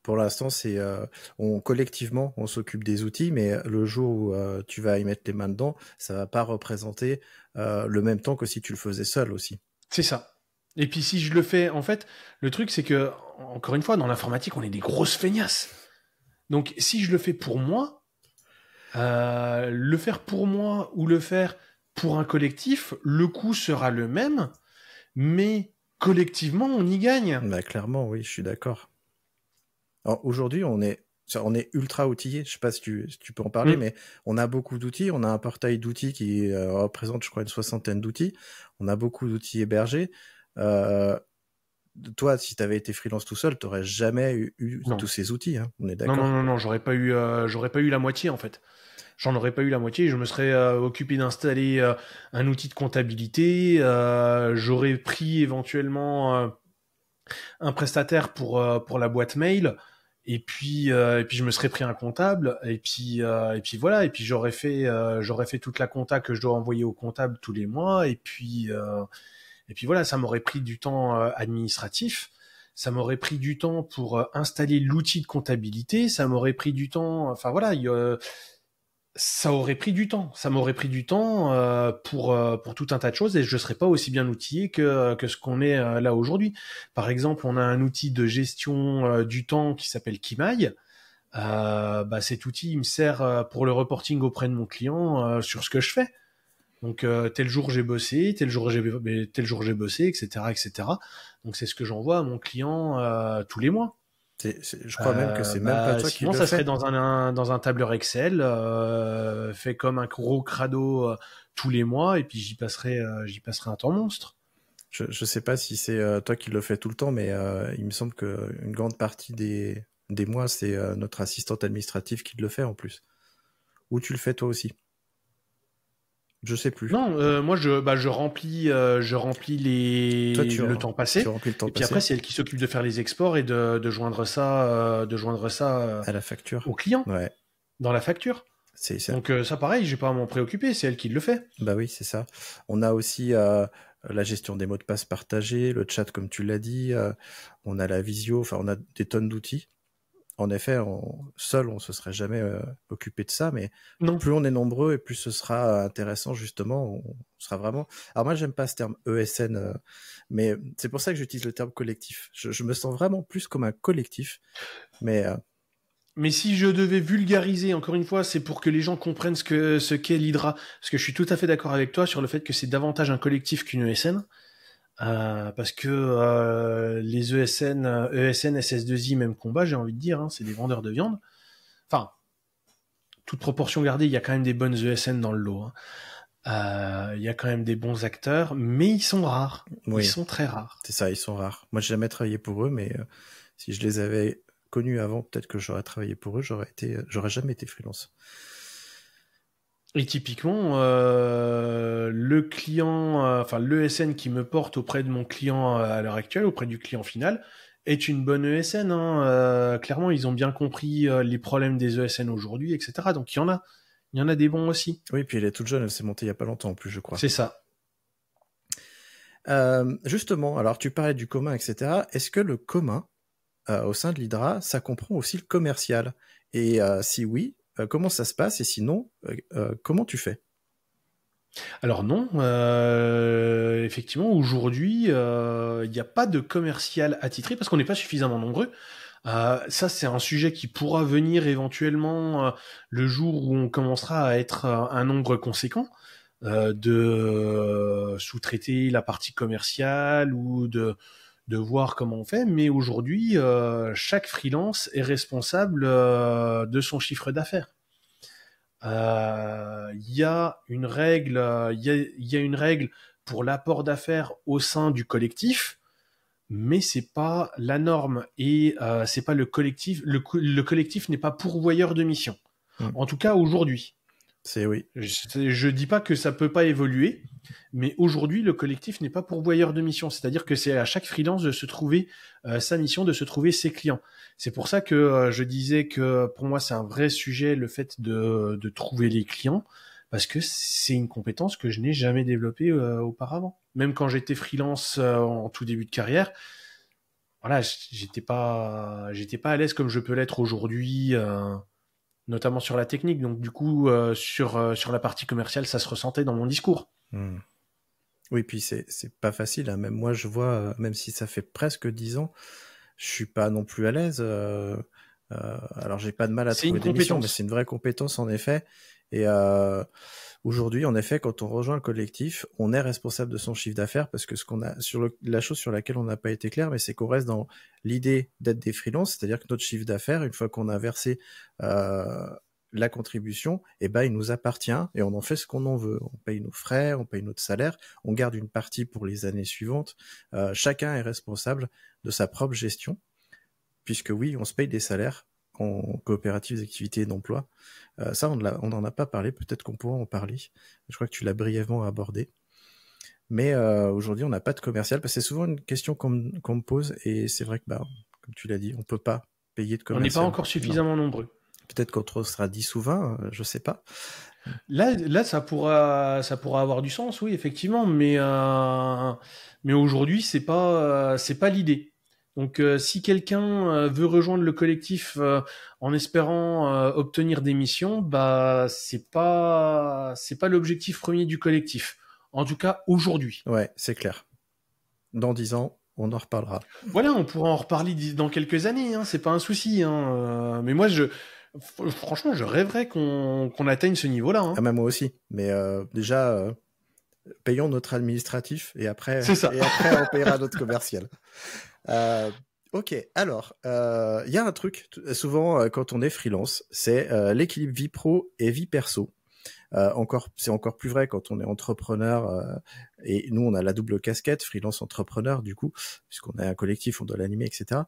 pour l'instant c'est euh, on collectivement on s'occupe des outils, mais le jour où tu vas y mettre les mains dedans, ça va pas représenter le même temps que si tu le faisais seul aussi. C'est ça. Et puis si je le fais, en fait, le truc c'est que encore une fois dans l'informatique on est des grosses feignasses. Donc si je le fais pour moi, euh, le faire pour moi ou le faire pour un collectif, le coût sera le même, mais collectivement, on y gagne. Bah, clairement, oui, je suis d'accord. Aujourd'hui, on est, ultra outillé. Je sais pas si tu, tu peux en parler, mm. mais on a beaucoup d'outils. On a un portail d'outils qui euh, représente, je crois, une soixantaine d'outils. On a beaucoup d'outils hébergés. Euh, toi, si tu avais été freelance tout seul, tu n'aurais jamais eu, tous ces outils. Hein. On est d'accord. Non, non, non, j'aurais pas eu, j'aurais pas eu la moitié en fait j'en aurais pas eu la moitié. Je me serais euh, occupé d'installer euh, un outil de comptabilité. Euh, j'aurais pris éventuellement un prestataire pour pour la boîte mail. Et puis et puis je me serais pris un comptable. Et puis et puis voilà. Et puis j'aurais fait j'aurais fait toute la compta que je dois envoyer au comptable tous les mois. Et puis et puis voilà, ça m'aurait pris du temps administratif ça m'aurait pris du temps pour installer l'outil de comptabilité, ça m'aurait pris du temps, enfin voilà, il ça aurait pris du temps. Ça m'aurait pris du temps euh, pour euh, pour tout un tas de choses et je ne serais pas aussi bien outillé que euh, que ce qu'on est là aujourd'hui. Par exemple, on a un outil de gestion du temps qui s'appelle Kimai. bah cet outil il me sert pour le reporting auprès de mon client sur ce que je fais. Donc tel jour j'ai bossé, tel jour j'ai tel jour j'ai bossé, etc., etc. Donc c'est ce que j'envoie à mon client tous les mois je crois même que c'est même pas euh, bah, toi qui le ça fait. serait dans un, dans un tableur Excel, euh, fait comme un gros crado euh, tous les mois, et puis j'y passerai, j'y passerai un temps monstre. Je, ne sais pas si c'est toi qui le fais tout le temps, mais il me semble que une grande partie des, des mois, c'est notre assistante administrative qui le fait en plus. Ou tu le fais toi aussi. Je sais plus. Non, euh, moi je bah, je remplis euh, je remplis les le, temps passé, et puis après c'est elle qui s'occupe de faire les exports et de, joindre ça de joindre ça euh, à la facture au client. Dans la facture. C'est Donc ça pareil, j'ai pas à m'en préoccuper, c'est elle qui le fait. Bah oui, c'est ça. On a aussi la gestion des mots de passe partagés, le chat comme tu l'as dit, on a la visio, enfin on a des tonnes d'outils en effet, on, seul, on se serait jamais euh, occupé de ça, mais non. plus on est nombreux et plus ce sera euh, intéressant, justement, on, sera vraiment. Alors moi, j'aime pas ce terme ESN, euh, mais c'est pour ça que j'utilise le terme collectif. Je, me sens vraiment plus comme un collectif, mais. Mais si je devais vulgariser, encore une fois, c'est pour que les gens comprennent ce que ce qu'est l'Hydra, parce que je suis tout à fait d'accord avec toi sur le fait que c'est davantage un collectif qu'une ESN. Euh, parce que euh, les ESN, ESN, euh, e SS2I, même combat, j'ai envie de dire, hein, c'est des vendeurs de viande. Enfin, toute proportion gardée, il y a quand même des bonnes ESN dans le lot. Hein. Il y a quand même des bons acteurs, mais ils sont rares. Ils sont très rares. C'est ça, ils sont rares. Moi, j'ai jamais travaillé pour eux, mais si je les avais connus avant, peut-être que j'aurais travaillé pour eux, j'aurais été, j'aurais jamais été freelance. Et typiquement, euh, le client, euh, enfin l'ESN qui me porte auprès de mon client à l'heure actuelle, auprès du client final, est une bonne ESN. Hein. Euh, clairement, ils ont bien compris les problèmes des ESN aujourd'hui, etc. Donc il y en a, il y en a des bons aussi. Oui, puis elle est toute jeune, elle s'est montée il y a pas longtemps en plus, je crois. C'est ça. justement, alors tu parlais du commun, etc. Est-ce que le commun au sein de l'Hydra, ça comprend aussi le commercial Et si oui, euh, comment ça se passe et sinon, euh, euh, comment tu fais alors non, effectivement, aujourd'hui, il n'y a pas de commercial attitré parce qu'on n'est pas suffisamment nombreux. ça, c'est un sujet qui pourra venir éventuellement le jour où on commencera à être un nombre conséquent de sous-traiter la partie commerciale ou de de voir comment on fait. Mais aujourd'hui, euh, chaque freelance est responsable euh, de son chiffre d'affaires. Euh, il y a une règle, y, une règle pour l'apport d'affaires au sein du collectif, mais c'est pas la norme et c'est pas le collectif. Le, collectif n'est pas pourvoyeur de mission. Mmh. En tout cas aujourd'hui. C'est oui. Je ne dis pas que ça peut pas évoluer, mais aujourd'hui, le collectif n'est pas pourvoyeur de mission. C'est-à-dire que c'est à chaque freelance de se trouver euh, sa mission, de se trouver ses clients. C'est pour ça que euh, je disais que pour moi, c'est un vrai sujet le fait de, trouver les clients, parce que c'est une compétence que je n'ai jamais développée euh, auparavant. Même quand j'étais freelance en tout début de carrière, voilà, j'étais pas, j'étais pas à l'aise comme je peux l'être aujourd'hui notamment sur la technique. Donc, du coup, euh, sur, euh, sur la partie commerciale, ça se ressentait dans mon discours. Hmm. Oui, puis c'est pas facile. Hein. Même moi, je vois, euh, même si ça fait presque dix ans, je suis pas non plus à l'aise. alors, j'ai pas de mal à trouver des missions, mais c'est une vraie compétence en effet. Et Aujourd'hui, en effet, quand on rejoint le collectif, on est responsable de son chiffre d'affaires parce que ce qu'on a sur la chose sur laquelle on n'a pas été clair, mais c'est qu'on reste dans l'idée d'être des freelances, c'est-à-dire que notre chiffre d'affaires, une fois qu'on a versé euh, la contribution, eh ben, il nous appartient et on en fait ce qu'on en veut. On paye nos frais, on paye notre salaire, on garde une partie pour les années suivantes. Euh, chacun est responsable de sa propre gestion, puisque oui, on se paye des salaires en coopératives, activités et d'emploi. Euh, ça, on n'en a pas parlé, peut-être qu'on pourra en parler. Je crois que tu l'as brièvement abordé. Mais euh, aujourd'hui, on n'a pas de commercial, parce que c'est souvent une question qu'on me pose, et c'est vrai que, bah, comme tu l'as dit, on ne peut pas payer de commercial. On n'est pas encore suffisamment nombreux. Peut-être qu'on sera 10 ou 20, je ne sais pas. Là, là, ça pourra, ça pourra avoir du sens, oui, effectivement, mais, euh, mais aujourd'hui, c'est pas, c'est pas l'idée. Donc euh, si quelqu'un euh, veut rejoindre le collectif euh, en espérant obtenir des missions, bah c'est pas c'est pas l'objectif premier du collectif. En tout cas aujourd'hui. Ouais, c'est clair. Dans dix ans, on en reparlera. Voilà, on pourra en reparler dans quelques années. Hein, c'est pas un souci. Hein, mais moi je franchement je rêverais qu'on qu'on atteigne ce niveau-là. Hein. Ah moi aussi. Mais déjà payons notre administratif et après et après on payera notre commercial. (laughs) Euh, ok, alors, il euh, y a un truc, souvent, euh, quand on est freelance, c'est euh, l'équilibre vie pro et vie perso. encore, c'est encore plus vrai quand on est entrepreneur et nous on a la double casquette freelance entrepreneur du coup puisqu'on est un collectif, on doit l'animer, etc.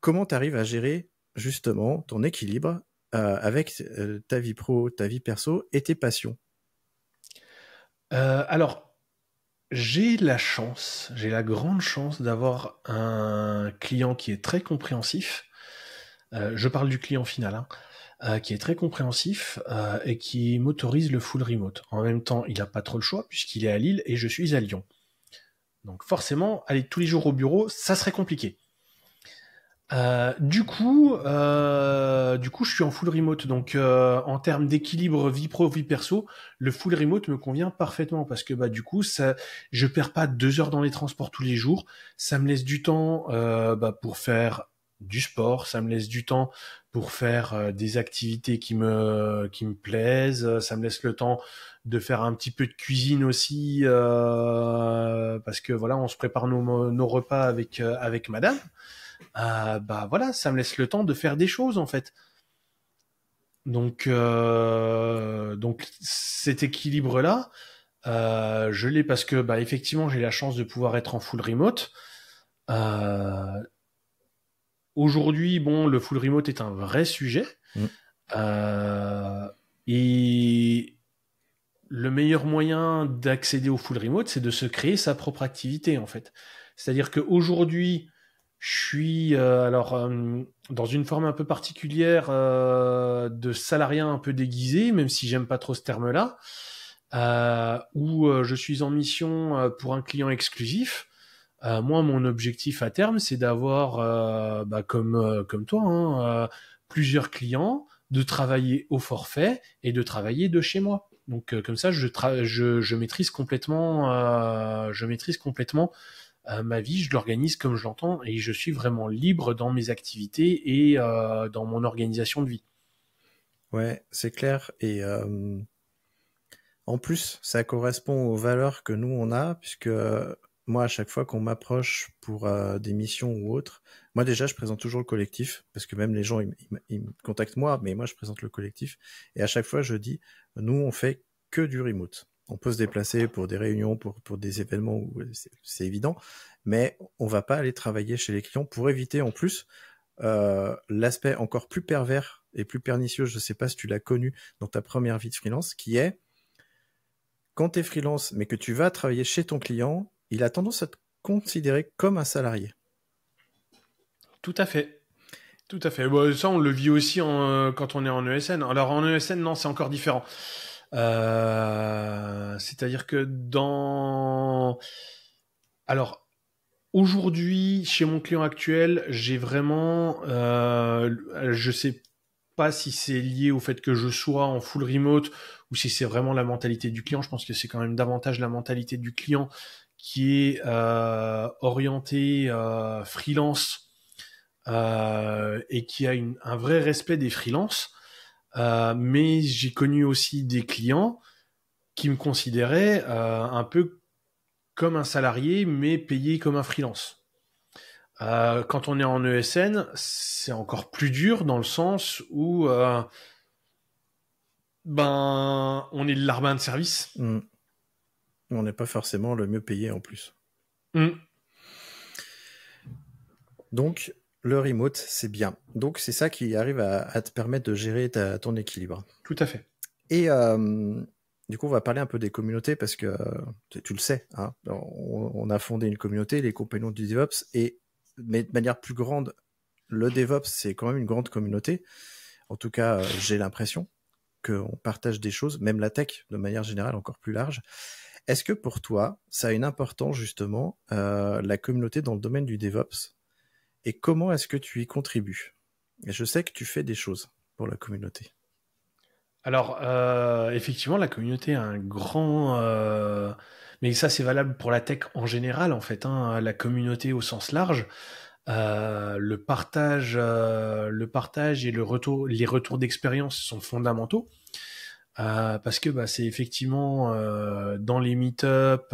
Comment tu arrives à gérer justement ton équilibre avec ta vie pro, ta vie perso et tes passions euh, alors, j'ai la chance, j'ai la grande chance d'avoir un client qui est très compréhensif. Euh, je parle du client final, hein, euh, qui est très compréhensif euh, et qui m'autorise le full remote. En même temps, il n'a pas trop le choix puisqu'il est à Lille et je suis à Lyon. Donc forcément, aller tous les jours au bureau, ça serait compliqué. Euh, du coup, euh, du coup, je suis en full remote, donc euh, en termes d'équilibre vie pro vie perso, le full remote me convient parfaitement parce que bah du coup, ça, je perds pas deux heures dans les transports tous les jours, ça me laisse du temps bah, pour faire du sport, ça me laisse du temps pour faire des activités qui me qui me plaisent, ça me laisse le temps de faire un petit peu de cuisine aussi parce que voilà, on se prépare nos, nos repas avec avec madame. Euh, bah voilà, ça me laisse le temps de faire des choses en fait. Donc euh, donc cet équilibre là, euh, je l'ai parce que bah effectivement j'ai la chance de pouvoir être en full remote. Aujourd'hui bon le full remote est un vrai sujet mm. et le meilleur moyen d'accéder au full remote c'est de se créer sa propre activité en fait. C'est-à-dire qu'aujourd'hui, je suis euh, alors euh, dans une forme un peu particulière euh, de salarié un peu déguisé, même si j'aime pas trop ce terme-là, où je suis en mission pour un client exclusif. moi, mon objectif à terme, c'est d'avoir, bah, comme comme toi, hein, plusieurs clients, de travailler au forfait et de travailler de chez moi. Donc comme ça, je, je, je, maîtrise complètement, je maîtrise complètement euh, ma vie, je l'organise comme je l'entends et je suis vraiment libre dans mes activités et euh, dans mon organisation de vie. Ouais, c'est clair. Et euh, en plus, ça correspond aux valeurs que nous on a, puisque moi, à chaque fois qu'on m'approche pour des missions ou autres, moi déjà, je présente toujours le collectif, parce que même les gens, ils, ils me contactent moi, mais moi, je présente le collectif. Et à chaque fois, je dis, nous, on fait que du remote on peut se déplacer pour des réunions, pour, des événements, euh, c'est évident, mais on va pas aller travailler chez les clients pour éviter en plus euh, l'aspect encore plus pervers et plus pernicieux, je ne sais pas si tu l'as connu dans ta première vie de freelance, qui est quand tu es freelance mais que tu vas travailler chez ton client, il a tendance à te considérer comme un salarié. Tout à fait. Tout à fait. ça, on le vit aussi euh, quand on est en ESN. Alors en ESN, non, c'est encore différent. Euh, c'est-à-dire que dans... Alors, aujourd'hui, chez mon client actuel, j'ai vraiment... Euh, je sais pas si c'est lié au fait que je sois en full remote ou si c'est vraiment la mentalité du client. Je pense que c'est quand même davantage la mentalité du client qui est euh, orienté euh, freelance euh, et qui a un vrai respect des freelances. Euh, mais j'ai connu aussi des clients qui me considéraient euh, un peu comme un salarié, mais payé comme un freelance. Euh, quand on est en ESN, c'est encore plus dur dans le sens où ben on est le larbin de service. Hmm. On n'est pas forcément le mieux payé en plus. Hmm. Donc, le remote, c'est bien. Donc c'est ça qui arrive à, te permettre de gérer ton équilibre. Tout à fait. Et euh, du coup, on va parler un peu des communautés parce que euh, tu le sais, hein, on, a fondé une communauté, les compagnons du DevOps, et mais de manière plus grande, le DevOps, c'est quand même une grande communauté. En tout cas, euh, j'ai l'impression qu'on partage des choses, même la tech de manière générale encore plus large. Est-ce que pour toi, ça a une importance justement la communauté dans le domaine du DevOps et comment est-ce que tu y contribues je sais que tu fais des choses pour la communauté. Alors, euh, effectivement, la communauté a un grand... Euh, mais ça, c'est valable pour la tech en général, en fait, hein, la communauté au sens large. Euh, le partage, le partage et retour, les retours d'expérience sont fondamentaux parce que bah, c'est effectivement dans les meet-up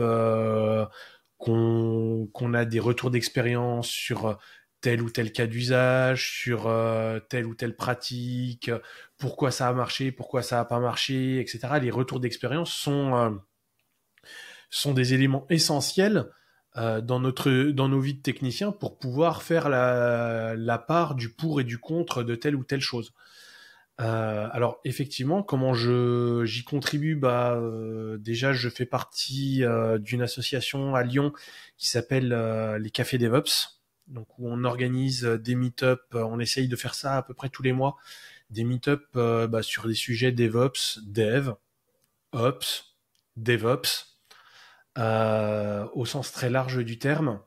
qu'on a des retours d'expérience sur tel ou tel cas d'usage, sur euh, telle ou telle pratique, pourquoi ça a marché, pourquoi ça n'a pas marché, etc. Les retours d'expérience sont, euh, sont des éléments essentiels euh, dans, notre, dans nos vies de techniciens pour pouvoir faire la, la, part du pour et du contre de telle ou telle chose. alors effectivement, comment je j'y contribue Bah déjà, je fais partie d'une association à Lyon qui s'appelle les Cafés DevOps donc où on organise euh, des meet euh, on essaye de faire ça à peu près tous les mois, des meet-up euh, bah, sur les sujets DevOps, Dev, Ops, DevOps, au sens très large du terme.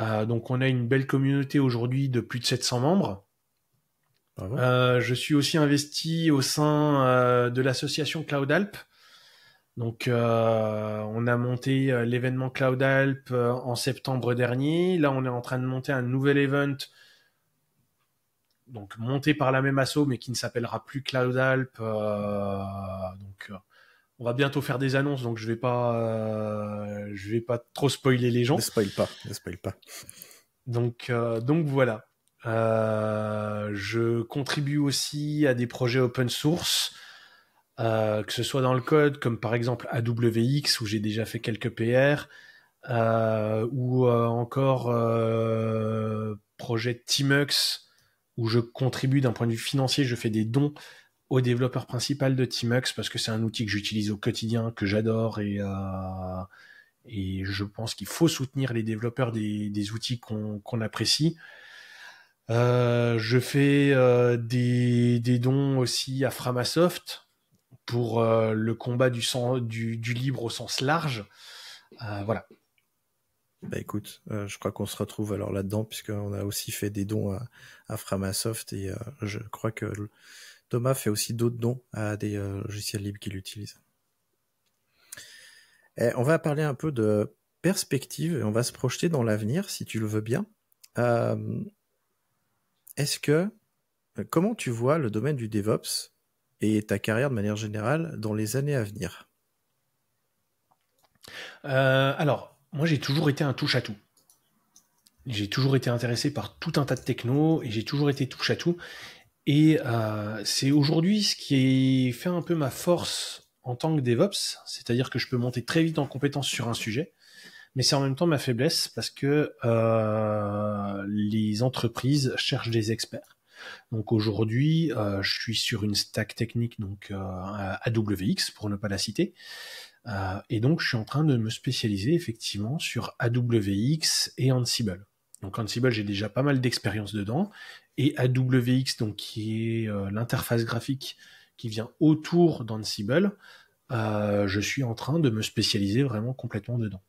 donc on a une belle communauté aujourd'hui de plus de 700 membres. Ah je suis aussi investi au sein de l'association Cloud donc, euh, on a monté euh, l'événement Cloud Alp euh, en septembre dernier. Là, on est en train de monter un nouvel event, donc monté par la même asso, mais qui ne s'appellera plus Cloud Alp. donc, on va bientôt faire des annonces, donc je vais pas, je vais pas trop spoiler les gens. Ne spoil pas, ne spoil pas. Donc, donc voilà. je contribue aussi à des projets open source. Euh, que ce soit dans le code, comme par exemple AWX, où j'ai déjà fait quelques PR, euh, ou euh, encore projet Teamux où je contribue d'un point de vue financier, je fais des dons aux développeur principal de Teamux parce que c'est un outil que j'utilise au quotidien, que j'adore, et, et je pense qu'il faut soutenir les développeurs des, des outils qu'on apprécie. je fais des, des, dons aussi à Framasoft, pour euh, le combat du, du, libre au sens large. Euh, voilà. Bah écoute, euh, je crois qu'on se retrouve alors là-dedans, puisqu'on a aussi fait des dons à, Framasoft et je crois que Thomas fait aussi d'autres dons à des logiciels libres qu'il utilise. Eh, on va parler un peu de perspective et on va se projeter dans l'avenir, si tu le veux bien. Est-ce que, comment tu vois le domaine du DevOps et ta carrière de manière générale dans les années à venir euh, Alors, moi j'ai toujours été un touche à tout. J'ai toujours été intéressé par tout un tas de techno et j'ai toujours été touche à tout. Et euh, c'est aujourd'hui ce qui fait un peu ma force en tant que DevOps, c'est-à-dire que je peux monter très vite en compétence sur un sujet, mais c'est en même temps ma faiblesse parce que euh, les entreprises cherchent des experts donc aujourd'hui, euh, je suis sur une stack technique donc euh, AWX pour ne pas la citer. Euh, et donc je suis en train de me spécialiser effectivement sur AWX et Ansible. Donc Ansible, j'ai déjà pas mal d'expérience dedans et AWX donc qui est l'interface graphique qui vient autour d'Ansible, je suis en train de me spécialiser vraiment complètement dedans.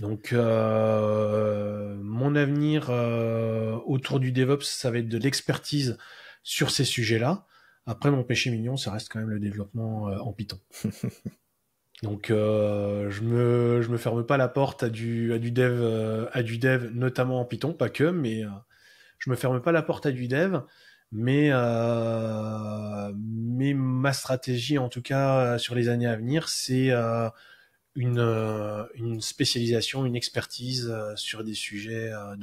Donc, euh, mon avenir euh, autour du DevOps, ça va être de l'expertise sur ces sujets-là. Après, mon péché mignon, ça reste quand même le développement euh, en Python. (laughs) Donc, je me je me ferme pas la porte à du à du dev à du dev, notamment en Python, pas que, mais je me ferme pas la porte à du dev. Mais mais ma stratégie, en tout cas sur les années à venir, c'est une, euh, une spécialisation, une expertise euh, sur des sujets euh,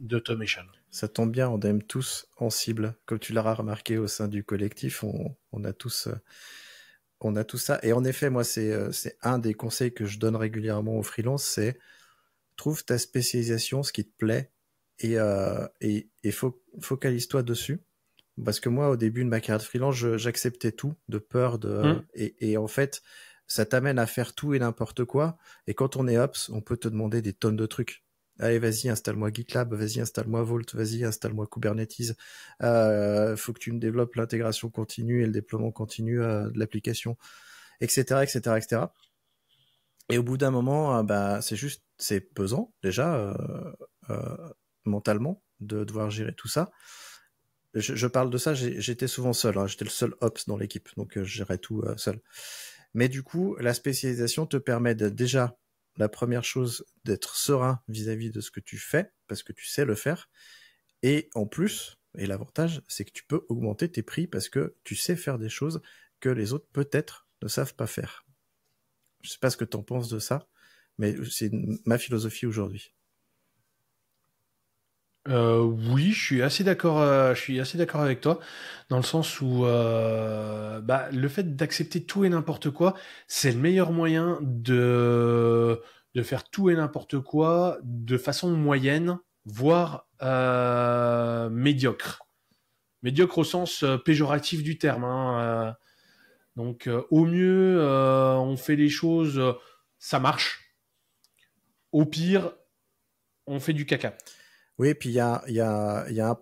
d'automation. Ça tombe bien, on aime tous en cible. Comme tu l'as remarqué au sein du collectif, on, on, a tous... On a tout ça. Et en effet, moi, c'est un des conseils que je donne régulièrement aux freelances, c'est trouve ta spécialisation, ce qui te plaît, et, et, focalise-toi dessus. Parce que moi, au début de ma carrière de freelance, j'acceptais tout de peur de. Mmh. Et, et, en fait, ça t'amène à faire tout et n'importe quoi. Et quand on est Ops, on peut te demander des tonnes de trucs. Allez, vas-y, installe-moi GitLab, vas-y, installe-moi Vault, vas-y, installe-moi Kubernetes. Euh, faut que tu me développes l'intégration continue et le déploiement continu euh, de l'application, etc., etc., etc. Et au bout d'un moment, ah bah, c'est juste, c'est pesant déjà euh, euh, mentalement de devoir gérer tout ça. Je, parle de ça, j'étais souvent seul, hein. j'étais le seul ops dans l'équipe, donc je gérais tout seul. Mais du coup, la spécialisation te permet déjà, la première chose, d'être serein vis-à-vis de ce que tu fais, parce que tu sais le faire. Et en plus, et l'avantage, c'est que tu peux augmenter tes prix parce que tu sais faire des choses que les autres peut-être ne savent pas faire. Je ne sais pas ce que tu en penses de ça, mais c'est ma philosophie aujourd'hui. Euh, oui, je suis assez d'accord. Euh, je suis assez d'accord avec toi dans le sens où euh, bah, le fait d'accepter tout et n'importe quoi, c'est le meilleur moyen de de faire tout et n'importe quoi de façon moyenne, voire médiocre. Médiocre au sens péjoratif du terme. Hein, donc au mieux, on fait les choses, ça marche. Au pire, on fait du caca. Oui, puis il y a, y a, y a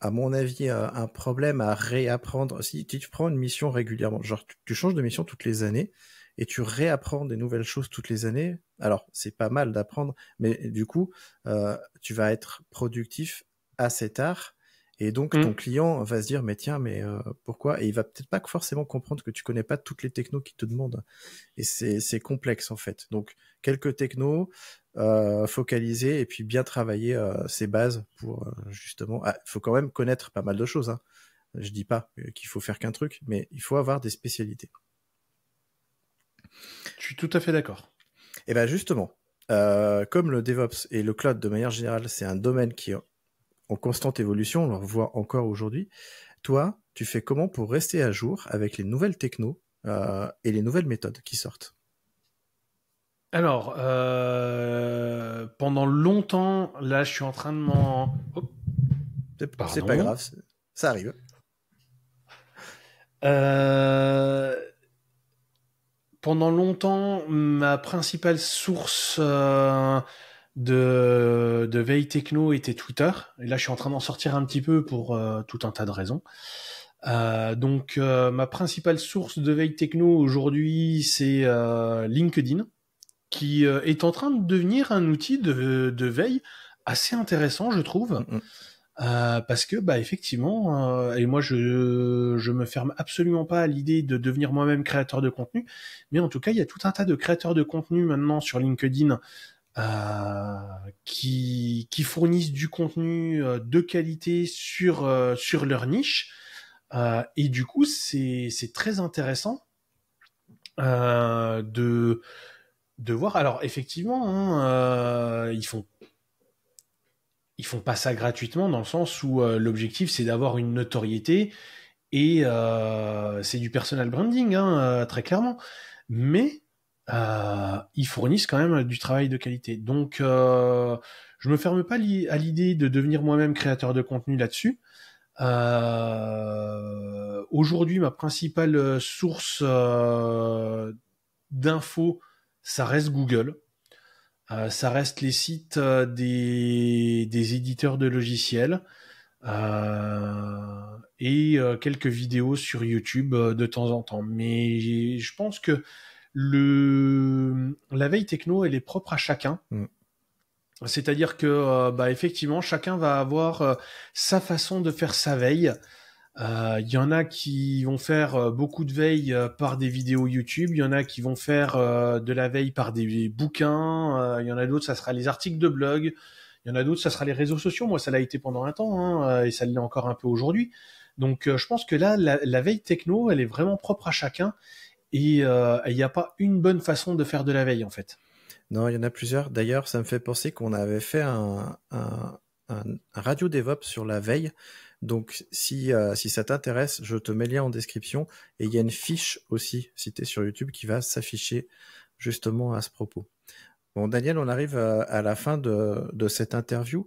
à mon avis, euh, un problème à réapprendre. Si tu prends une mission régulièrement, genre tu, changes de mission toutes les années et tu réapprends des nouvelles choses toutes les années, alors c'est pas mal d'apprendre, mais du coup, euh, tu vas être productif assez tard. Et donc mmh. ton client va se dire mais tiens mais euh, pourquoi et il va peut-être pas forcément comprendre que tu connais pas toutes les technos qui te demandent et c'est complexe en fait donc quelques technos euh, focaliser et puis bien travailler euh, ses bases pour euh, justement. Il ah, faut quand même connaître pas mal de choses. Hein. Je dis pas qu'il faut faire qu'un truc, mais il faut avoir des spécialités. Je suis tout à fait d'accord. Et eh bien justement, comme le DevOps et le cloud de manière générale, c'est un domaine qui est en constante évolution, on le voit encore aujourd'hui. Toi, tu fais comment pour rester à jour avec les nouvelles technos et les nouvelles méthodes qui sortent alors, euh, pendant longtemps, là, je suis en train de m'en. Oh, c'est pas grave, ça arrive. Euh, pendant longtemps, ma principale source euh, de, veille techno était Twitter. Et là, je suis en train d'en sortir un petit peu pour tout un tas de raisons. donc, ma principale source de veille techno aujourd'hui, c'est LinkedIn qui euh, est en train de devenir un outil de, de veille assez intéressant, je trouve. Mm, mm. Euh, parce que bah effectivement euh, et moi je je me ferme absolument pas à l'idée de devenir moi-même créateur de contenu mais en tout cas il y a tout un tas de créateurs de contenu maintenant sur LinkedIn qui qui fournissent du contenu de qualité sur sur leur niche et du coup c'est c'est très intéressant de de voir. Alors effectivement, hein, euh, ils font ils font pas ça gratuitement dans le sens où euh, l'objectif c'est d'avoir une notoriété et euh, c'est du personal branding hein, euh, très clairement. Mais ils fournissent quand même du travail de qualité. Donc je me ferme pas à l'idée de devenir moi-même créateur de contenu là-dessus. aujourd'hui, ma principale source d'infos ça reste Google, euh, ça reste les sites euh, des, des éditeurs de logiciels euh, et quelques vidéos sur YouTube de temps en temps. Mais je pense que le, la veille techno, elle est propre à chacun. Mm. C'est-à-dire que, bah, effectivement, chacun va avoir sa façon de faire sa veille. Il euh, y en a qui vont faire euh, beaucoup de veille euh, par des vidéos YouTube, il y en a qui vont faire de la veille par des bouquins, il y en a d'autres, ça sera les articles de blog, il y en a d'autres, ça sera les réseaux sociaux. Moi, ça l'a été pendant un temps hein, et ça l'est encore un peu aujourd'hui. Donc, je pense que là, la, veille techno, elle est vraiment propre à chacun et il n'y a pas une bonne façon de faire de la veille en fait. Non, il y en a plusieurs. D'ailleurs, ça me fait penser qu'on avait fait un, un, radio DevOps sur la veille donc, si, euh, si ça t'intéresse, je te mets le lien en description. Et il y a une fiche aussi, si tu es sur YouTube, qui va s'afficher justement à ce propos. Bon, Daniel, on arrive euh, à, la fin de, de cette interview.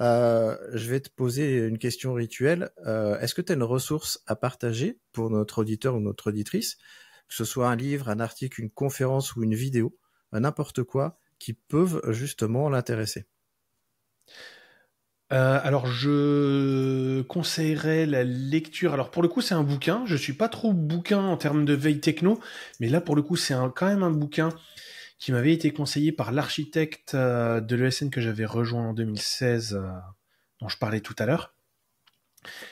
Euh, je vais te poser une question rituelle. Est-ce que tu as une ressource à partager pour notre auditeur ou notre auditrice, que ce soit un livre, un article, une conférence ou une vidéo, n'importe quoi, qui peuvent justement l'intéresser euh, alors je conseillerais la lecture. Alors pour le coup c'est un bouquin. Je suis pas trop bouquin en termes de veille techno, mais là pour le coup c'est quand même un bouquin qui m'avait été conseillé par l'architecte euh, de l'ESN que j'avais rejoint en 2016, euh, dont je parlais tout à l'heure.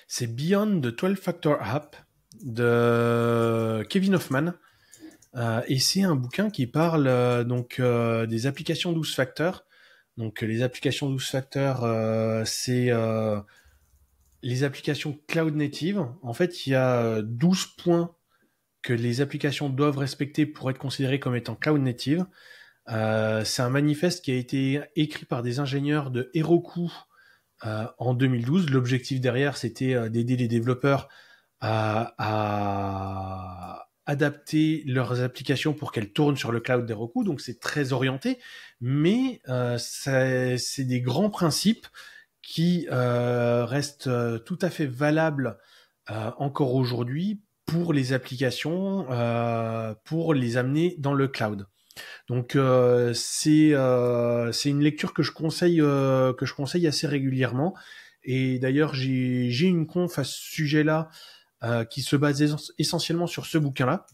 C'est Beyond the 12 Factor App de Kevin Hoffman. et c'est un bouquin qui parle donc des applications 12 facteurs donc euh, les applications 12 facteurs, euh, c'est euh, les applications cloud native. En fait, il y a 12 points que les applications doivent respecter pour être considérées comme étant cloud native. c'est un manifeste qui a été écrit par des ingénieurs de Heroku en 2012. L'objectif derrière, c'était d'aider les développeurs à, adapter leurs applications pour qu'elles tournent sur le cloud des recours, donc c'est très orienté, mais euh, c'est des grands principes qui euh, restent euh, tout à fait valables encore aujourd'hui pour les applications, pour les amener dans le cloud. Donc c'est une lecture que je conseille que je conseille assez régulièrement. Et d'ailleurs j'ai une conf à ce sujet-là euh, qui se base essentiellement sur ce bouquin-là.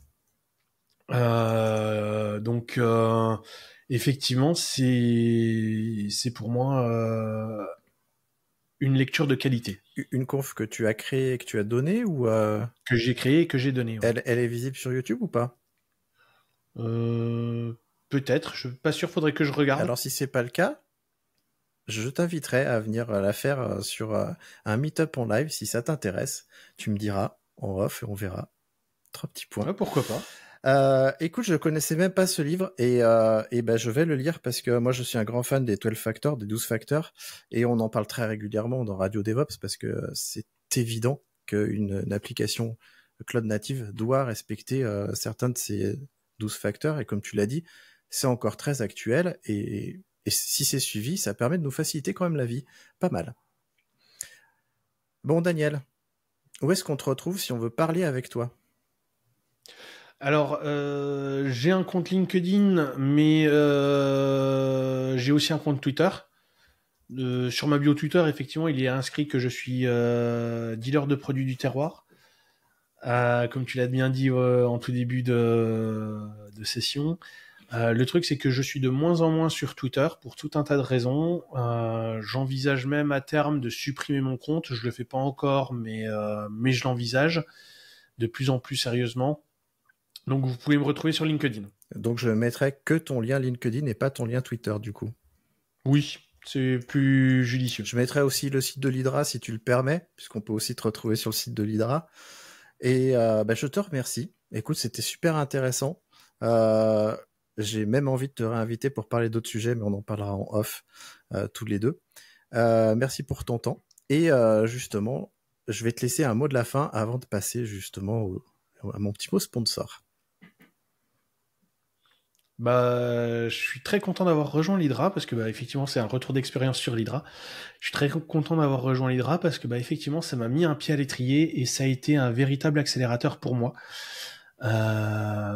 Euh, donc, euh, effectivement, c'est pour moi une lecture de qualité. Une conf que tu as créée et que tu as donnée ou que j'ai créée et que j'ai donnée. Elle, est visible sur YouTube ou pas Peut-être. Je ne suis pas sûr. Faudrait que je regarde. Alors, si c'est pas le cas, je t'inviterai à venir euh, la faire euh, sur euh, un meet-up en live si ça t'intéresse. Tu me diras en off et on verra. Trois petits points. pourquoi pas écoute, je connaissais même pas ce livre et, euh, et, ben je vais le lire parce que moi je suis un grand fan des 12 factors, des 12 facteurs et on en parle très régulièrement dans Radio DevOps parce que c'est évident qu'une application cloud native doit respecter certains de ces 12 facteurs et comme tu l'as dit, c'est encore très actuel et et si c'est suivi, ça permet de nous faciliter quand même la vie. Pas mal. Bon, Daniel, où est-ce qu'on te retrouve si on veut parler avec toi alors, euh, j'ai un compte LinkedIn, mais euh, j'ai aussi un compte Twitter. Euh, sur ma bio Twitter, effectivement, il est inscrit que je suis dealer de produits du terroir. comme tu l'as bien dit en tout début de session. Euh, le truc, c'est que je suis de moins en moins sur Twitter pour tout un tas de raisons. Euh, j'envisage même à terme de supprimer mon compte. Je ne le fais pas encore, mais, euh, mais je l'envisage de plus en plus sérieusement. Donc vous pouvez me retrouver sur LinkedIn. Donc je mettrai que ton lien LinkedIn et pas ton lien Twitter du coup. Oui, c'est plus judicieux. Je mettrai aussi le site de l'Hydra si tu le permets, puisqu'on peut aussi te retrouver sur le site de l'Hydra. Et bah, je te remercie. Écoute, c'était super intéressant. J'ai même envie de te réinviter pour parler d'autres sujets, mais on en parlera en off euh, tous les deux. Euh, merci pour ton temps. Et euh, justement, je vais te laisser un mot de la fin avant de passer justement à mon petit mot sponsor. Bah, je suis très content d'avoir rejoint l'Hydra parce que bah, effectivement c'est un retour d'expérience sur l'Hydra. Je suis très content d'avoir rejoint l'Hydra parce que bah, effectivement ça m'a mis un pied à l'étrier et ça a été un véritable accélérateur pour moi.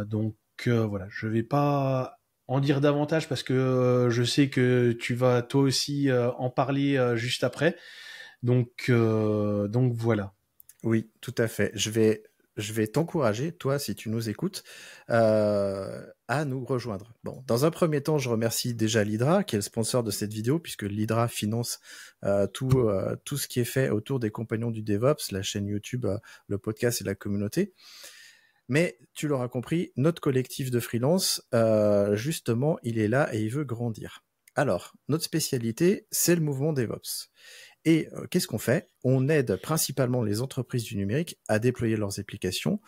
donc que voilà, je vais pas en dire davantage parce que euh, je sais que tu vas toi aussi euh, en parler euh, juste après. Donc, donc voilà. Oui, tout à fait. Je vais, je vais t'encourager, toi, si tu nous écoutes, à nous rejoindre. Bon, dans un premier temps, je remercie déjà l'Hydra, qui est le sponsor de cette vidéo, puisque l'Hydra finance tout, ce qui est fait autour des compagnons du DevOps, la chaîne YouTube, le podcast et la communauté. Mais tu l'auras compris, notre collectif de freelance, euh, justement, il est là et il veut grandir. Alors, notre spécialité, c'est le mouvement DevOps. Et euh, qu'est-ce qu'on fait On aide principalement les entreprises du numérique à déployer leurs applications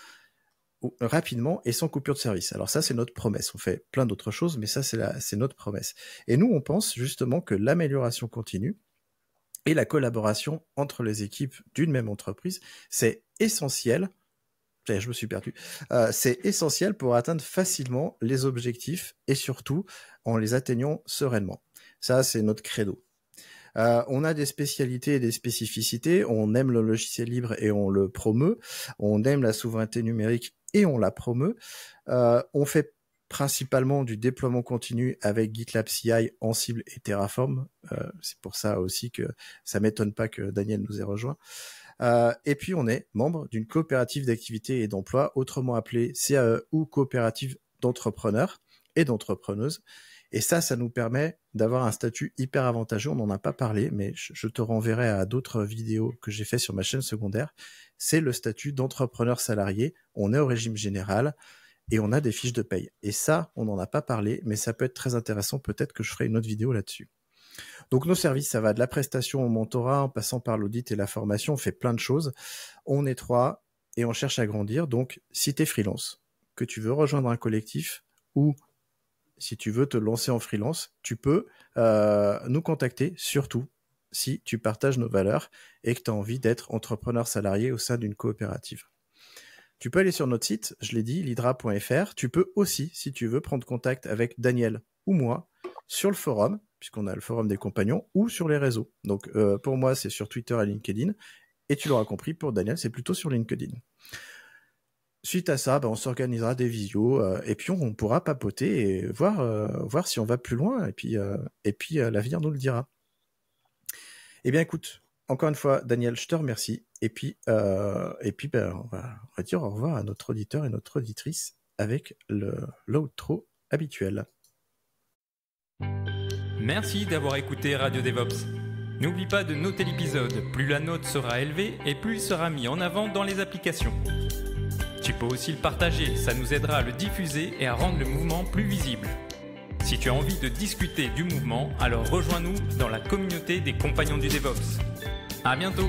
rapidement et sans coupure de service. Alors ça, c'est notre promesse. On fait plein d'autres choses, mais ça, c'est notre promesse. Et nous, on pense justement que l'amélioration continue et la collaboration entre les équipes d'une même entreprise, c'est essentiel je me suis perdu. Euh, c'est essentiel pour atteindre facilement les objectifs et surtout en les atteignant sereinement. Ça, c'est notre credo. Euh, on a des spécialités et des spécificités. On aime le logiciel libre et on le promeut. On aime la souveraineté numérique et on la promeut. Euh, on fait principalement du déploiement continu avec GitLab CI en cible et Terraform. Euh, c'est pour ça aussi que ça m'étonne pas que Daniel nous ait rejoint. Euh, et puis on est membre d'une coopérative d'activité et d'emploi, autrement appelée CAE ou coopérative d'entrepreneurs et d'entrepreneuses. Et ça, ça nous permet d'avoir un statut hyper avantageux. On n'en a pas parlé, mais je te renverrai à d'autres vidéos que j'ai fait sur ma chaîne secondaire. C'est le statut d'entrepreneur salarié. On est au régime général et on a des fiches de paye. Et ça, on n'en a pas parlé, mais ça peut être très intéressant. Peut-être que je ferai une autre vidéo là-dessus. Donc nos services, ça va de la prestation au mentorat, en passant par l'audit et la formation, on fait plein de choses. On est trois et on cherche à grandir. Donc si tu es freelance, que tu veux rejoindre un collectif ou si tu veux te lancer en freelance, tu peux euh, nous contacter, surtout si tu partages nos valeurs et que tu as envie d'être entrepreneur salarié au sein d'une coopérative. Tu peux aller sur notre site, je l'ai dit, l'hydra.fr. Tu peux aussi, si tu veux, prendre contact avec Daniel ou moi sur le forum, puisqu'on a le forum des compagnons, ou sur les réseaux. Donc euh, pour moi, c'est sur Twitter et LinkedIn. Et tu l'auras compris, pour Daniel, c'est plutôt sur LinkedIn. Suite à ça, ben, on s'organisera des visios euh, et puis on, pourra papoter et voir, euh, voir si on va plus loin et puis, et puis l'avenir nous le dira. Eh bien écoute, encore une fois, Daniel, je te remercie. Et puis, euh, et puis ben, on, va, dire au revoir à notre auditeur et notre auditrice avec l'outro habituel. Merci d'avoir écouté Radio DevOps. N'oublie pas de noter l'épisode, plus la note sera élevée et plus il sera mis en avant dans les applications. Tu peux aussi le partager, ça nous aidera à le diffuser et à rendre le mouvement plus visible. Si tu as envie de discuter du mouvement, alors rejoins-nous dans la communauté des compagnons du DevOps. À bientôt!